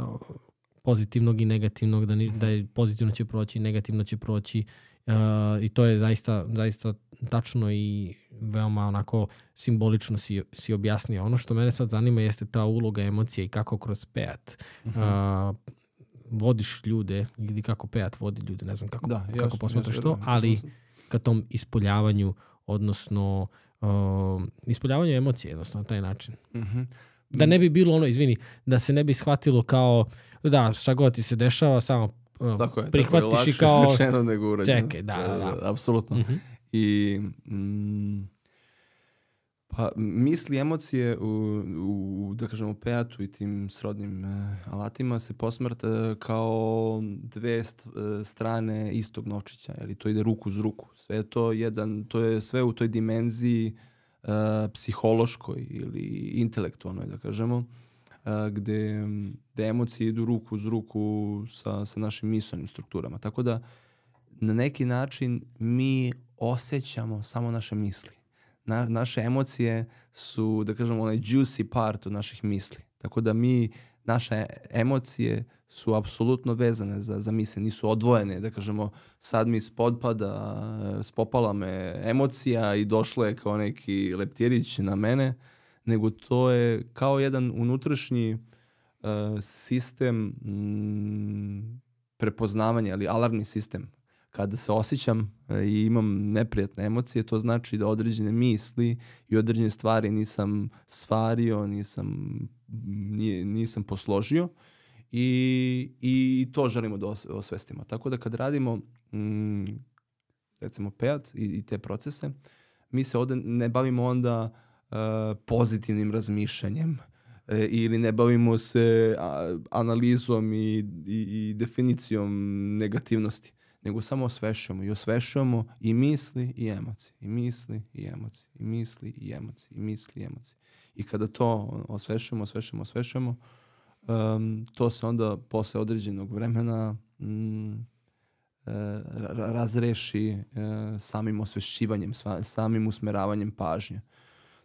pozitivnog i negativnog, da, ni, da je pozitivno će proći, negativno će proći uh, i to je zaista, zaista tačno i veoma onako simbolično si, si objasnio. Ono što mene sad zanima jeste ta uloga emocije i kako kroz PEAT uh, mhm. -huh. uh vodiš ljude ili kako pejat vodi ljude, ne znam kako, da, jasno, kako posmatraš to, ali ka tom ispoljavanju, odnosno uh, um, ispoljavanju emocije, jednostavno na taj način. Mm -hmm. Da ne bi bilo ono, izvini, da se ne bi shvatilo kao, da, šta god ti se dešava, samo uh, tako je, prihvatiš tako je, i kao... Tako je, nego urađeno. Čekaj, da, da, da. da, da apsolutno. Mm -hmm. I... Mm, Pa misli, emocije u, u da kažem, u peatu i tim srodnim e, alatima se posmrta kao dve st, e, strane istog novčića, jer to ide ruku uz ruku. Sve je to jedan, to je sve u toj dimenziji e, psihološkoj ili intelektualnoj, da kažemo, e, gde, gde emocije idu ruku uz ruku sa, sa našim misonim strukturama. Tako da, na neki način mi osjećamo samo naše misli na, naše emocije su, da kažemo, onaj juicy part od naših misli. Tako da mi, naše emocije su apsolutno vezane za, za misle, nisu odvojene. Da kažemo, sad mi spodpada, spopala me emocija i došla je kao neki leptirić na mene, nego to je kao jedan unutrašnji uh, sistem m, prepoznavanja, ali alarmni sistem kada se osjećam e, i imam neprijatne emocije, to znači da određene misli i određene stvari nisam stvario, nisam, nije, nisam posložio i, i to želimo da osvestimo. Tako da kad radimo mm, recimo PEAT i, i te procese, mi se ovde ne bavimo onda uh, pozitivnim razmišljanjem, e, ili ne bavimo se analizom i, i, i definicijom negativnosti nego samo osvešujemo i osvešujemo i misli i emocije, i misli i emocije, i misli i emocije, i misli i emocije. I kada to osvešujemo, osvešujemo, osvešujemo, um, to se onda posle određenog vremena mm, e, razreši e, samim osvešćivanjem, samim usmeravanjem pažnje.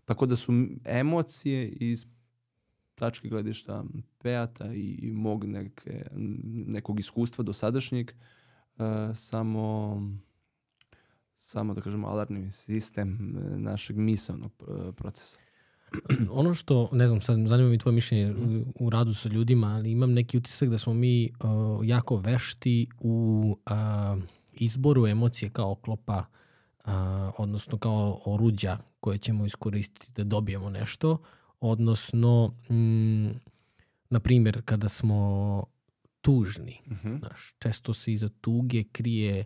Tako da su emocije iz tačke gledišta Peata i, i mog neke, nekog iskustva do sadašnjeg uh, E, samo samo da kažemo alarmni sistem e, našeg misalnog e, procesa. ono što, ne znam, sad zanima mi tvoje mišljenje u, u radu sa ljudima, ali imam neki utisak da smo mi uh, jako vešti u uh, izboru emocije kao oklopa, uh, odnosno kao oruđa koje ćemo iskoristiti da dobijemo nešto, odnosno, mm, na primjer, kada smo tužni. Mm -hmm. Znaš, često se iza tuge krije e,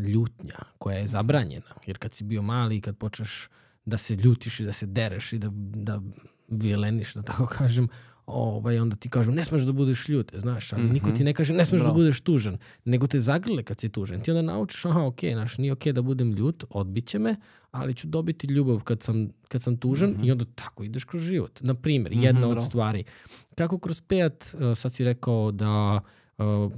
ljutnja koja je zabranjena. Jer kad si bio mali i kad počneš da se ljutiš i da se dereš i da, da vileniš, da tako kažem, ovaj, onda ti kažu ne smeš da budeš ljut, znaš, ali mm -hmm. niko ti mhm. ne kaže ne smeš no. da budeš tužan, nego te zagrle kad si tužan. Ti onda naučiš, aha, ok, znaš, nije ok da budem ljut, odbiće me, ali ću dobiti ljubav kad sam, kad sam tužan mm -hmm. i onda tako ideš kroz život. Na primjer, mhm, jedna mm -hmm, od stvari. Kako kroz pejat, uh, eh, sad si rekao da uh,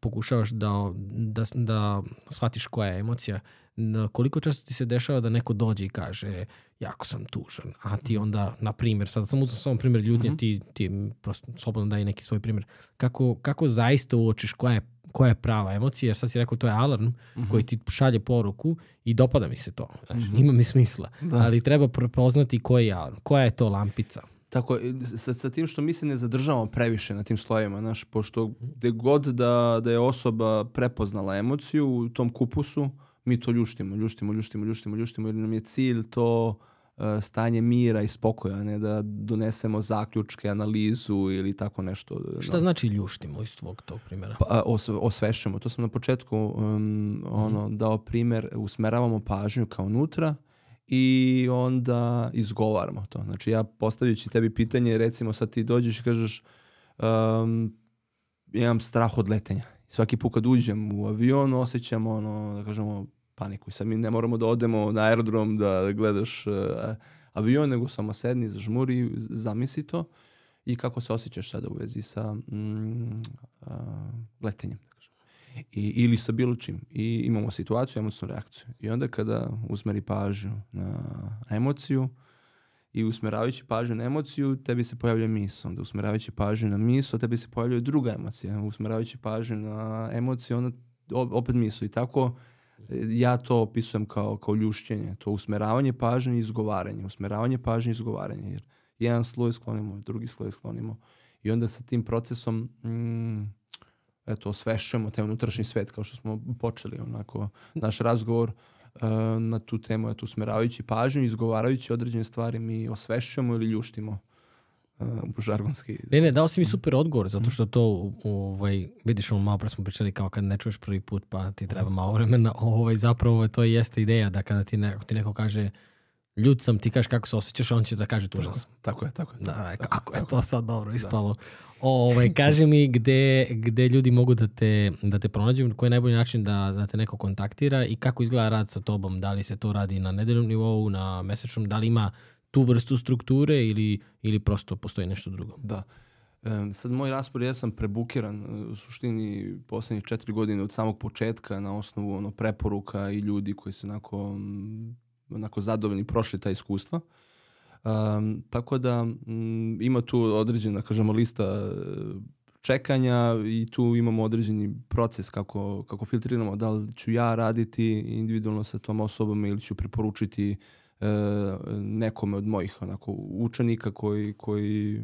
pokušavaš da, da, da shvatiš koja je emocija, uh, na koliko često ti se dešava da neko dođe i kaže jako sam tužan, a ti mhm. onda, na primjer, sad sam uzem samo primjer ljutnje, mm -hmm. ti, ti prosto slobodno daj neki svoj primjer, kako, kako zaista uočiš koja je koja je prava emocija, jer sad si rekao to je alarm uh mhm. -huh. koji ti šalje poruku i dopada mi se to. Znači, uh mhm. -huh. Ima mi smisla. Da. Ali treba prepoznati koji je alarm, koja je to lampica. Tako, sa, sa tim što mi se ne zadržavamo previše na tim slojima, znaš, pošto gde god da, da je osoba prepoznala emociju u tom kupusu, mi to ljuštimo, ljuštimo, ljuštimo, ljuštimo, ljuštimo, jer nam je cilj to e, stanje mira i spokoja, ne da donesemo zaključke, analizu ili tako nešto. E, Šta no. znači ljuštimo iz tvog tog primjera? Pa, e, os, osvešćemo. To sam na početku um, ono, mm. dao primer, usmeravamo pažnju kao unutra i onda izgovaramo to. Znači ja postavljući tebi pitanje, recimo sad ti dođeš i kažeš um, imam strah od letenja svaki put kad uđem u avion osjećam ono, da kažemo, paniku. I sad mi ne moramo da odemo na aerodrom da gledaš uh, avion, nego samo sedni, zažmuri, zamisli to i kako se osjećaš sada u vezi sa mm, uh, letenjem. Da kažem. I, ili sa bilo čim. I imamo situaciju, emocionu reakciju. I onda kada usmeri pažnju na emociju, uh, i usmeravajući pažnju na emociju, tebi se pojavljuje misl. Onda usmeravajući pažnju na misl, tebi se pojavljuje druga emocija. Usmeravajući pažnju na emociju, onda opet misl. I tako e, ja to opisujem kao, kao ljušćenje. To usmeravanje pažnje i izgovaranje. Usmeravanje pažnje i izgovaranje. Jer jedan sloj sklonimo, drugi sloj sklonimo. I onda sa tim procesom mm, eto, osvešćujemo taj unutrašnji svet kao što smo počeli onako naš razgovor. Uh, E, na tu temu, eto, usmeravajući pažnju, izgovarajući određene stvari, mi osvešćamo ili ljuštimo uh, žargonski. Ne, ne, dao si mi mhm. super odgovor, zato mhm. što to, ovaj, vidiš, ono malo pre smo pričali kao kad ne čuješ prvi put, pa ti treba malo vremena, ovaj, zapravo ovaj, to jeste ideja da kada ti neko, ti neko kaže ljud sam, ti kažeš kako se osjećaš, on će da kaže tužan sam. Tako je, tako je. Tako, da, tako, kako tako, je to sad dobro da. ispalo. Da. Ove, ovaj, kaži mi gde, gde ljudi mogu da te, da te pronađu, koji je najbolji način da, da te neko kontaktira i kako izgleda rad sa tobom, da li se to radi na nedeljnom nivou, na mesečnom, da li ima tu vrstu strukture ili, ili prosto postoji nešto drugo? Da. E, sad moj raspored, ja sam prebukiran e, u suštini poslednjih četiri godine od samog početka na osnovu ono, preporuka i ljudi koji su onako, onako zadovoljni prošli ta iskustva. Um, tako da um, ima tu određena, kažemo, lista e, čekanja i tu imamo određeni proces kako, kako filtriramo da li ću ja raditi individualno sa tom osobom ili ću preporučiti e, nekome od mojih onako, učenika koji, koji,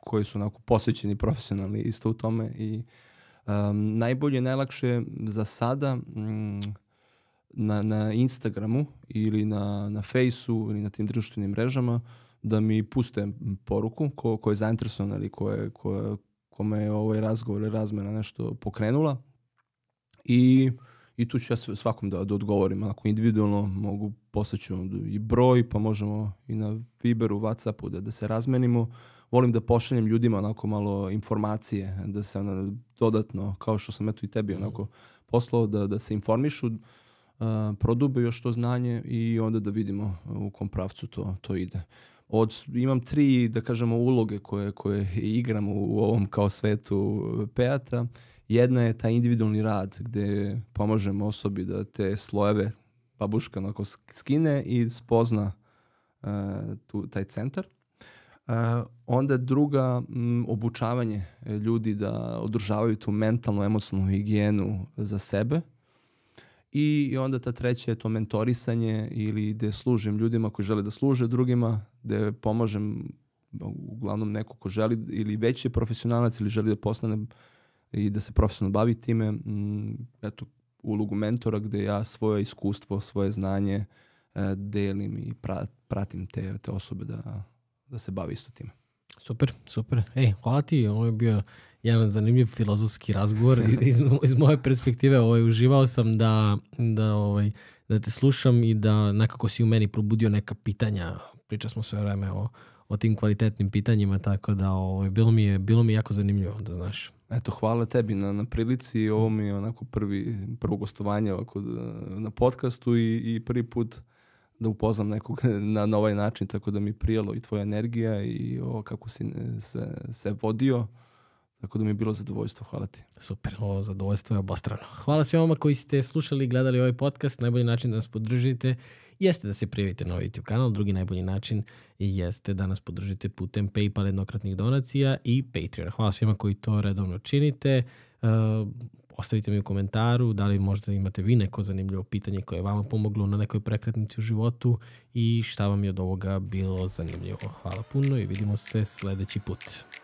koji su onako posvećeni profesionalni isto u tome i um, najbolje, najlakše za sada um, na, na Instagramu ili na, na Fejsu ili na tim društvenim mrežama da mi puste poruku ko, ko je zainteresovan ili ko je, ko je, kome je ovaj razgovor ili razmena nešto pokrenula i, i tu ću ja svakom da, da odgovorim. Ako individualno mogu posleću i broj pa možemo i na Viberu, Whatsappu da, da se razmenimo. Volim da pošaljem ljudima onako malo informacije, da se ona dodatno, kao što sam eto i tebi mhm. onako poslao, da, da se informišu prodube još to znanje i onda da vidimo u kom pravcu to, to ide. Od, imam tri, da kažemo, uloge koje, koje igram u ovom kao svetu e, Peata. Jedna je taj individualni rad gde pomažemo osobi da te slojeve babuška onako skine i spozna uh, tu, taj centar. Uh, onda druga m, obučavanje ljudi da održavaju tu mentalnu, emocionalnu higijenu za sebe I I onda ta treća je to mentorisanje ili gde služim ljudima koji žele da služe drugima, gde pomažem uglavnom neko ko želi ili već je profesionalac ili želi da postane i da se profesionalno bavi time, mm, eto, ulogu mentora gde ja svoje iskustvo, svoje znanje e, delim i pra, pratim te, te osobe da, da se bavi isto time. Super, super. Ej, hvala ti, ovo je bio jedan zanimljiv filozofski razgovor. Iz, iz moje perspektive ovaj, uživao sam da, da, ovaj, da te slušam i da nekako si u meni probudio neka pitanja. Priča smo sve vreme o, o tim kvalitetnim pitanjima, tako da ovaj, bilo, mi je, bilo mi je jako zanimljivo, da znaš. Eto, hvala tebi na, na prilici. Ovo mi je onako prvi, prvo gostovanje ovako e, na podcastu i, i prvi put da upoznam nekog na, na ovaj način, tako da mi prijelo i tvoja energija i ovo kako si e, sve, se vodio. Tako da mi je bilo zadovoljstvo, hvala ti. Super, ovo zadovoljstvo je obostrano. Hvala svima vama koji ste slušali i gledali ovaj podcast. Najbolji način da nas podržite jeste da se prijavite na ovaj YouTube kanal. Drugi najbolji način jeste da nas podržite putem PayPal jednokratnih donacija i Patreon. Hvala svima koji to redovno činite. E, ostavite mi u komentaru da li možda imate vi neko zanimljivo pitanje koje je vama pomoglo na nekoj prekretnici u životu i šta vam je od ovoga bilo zanimljivo. Hvala puno i vidimo se sledeći put.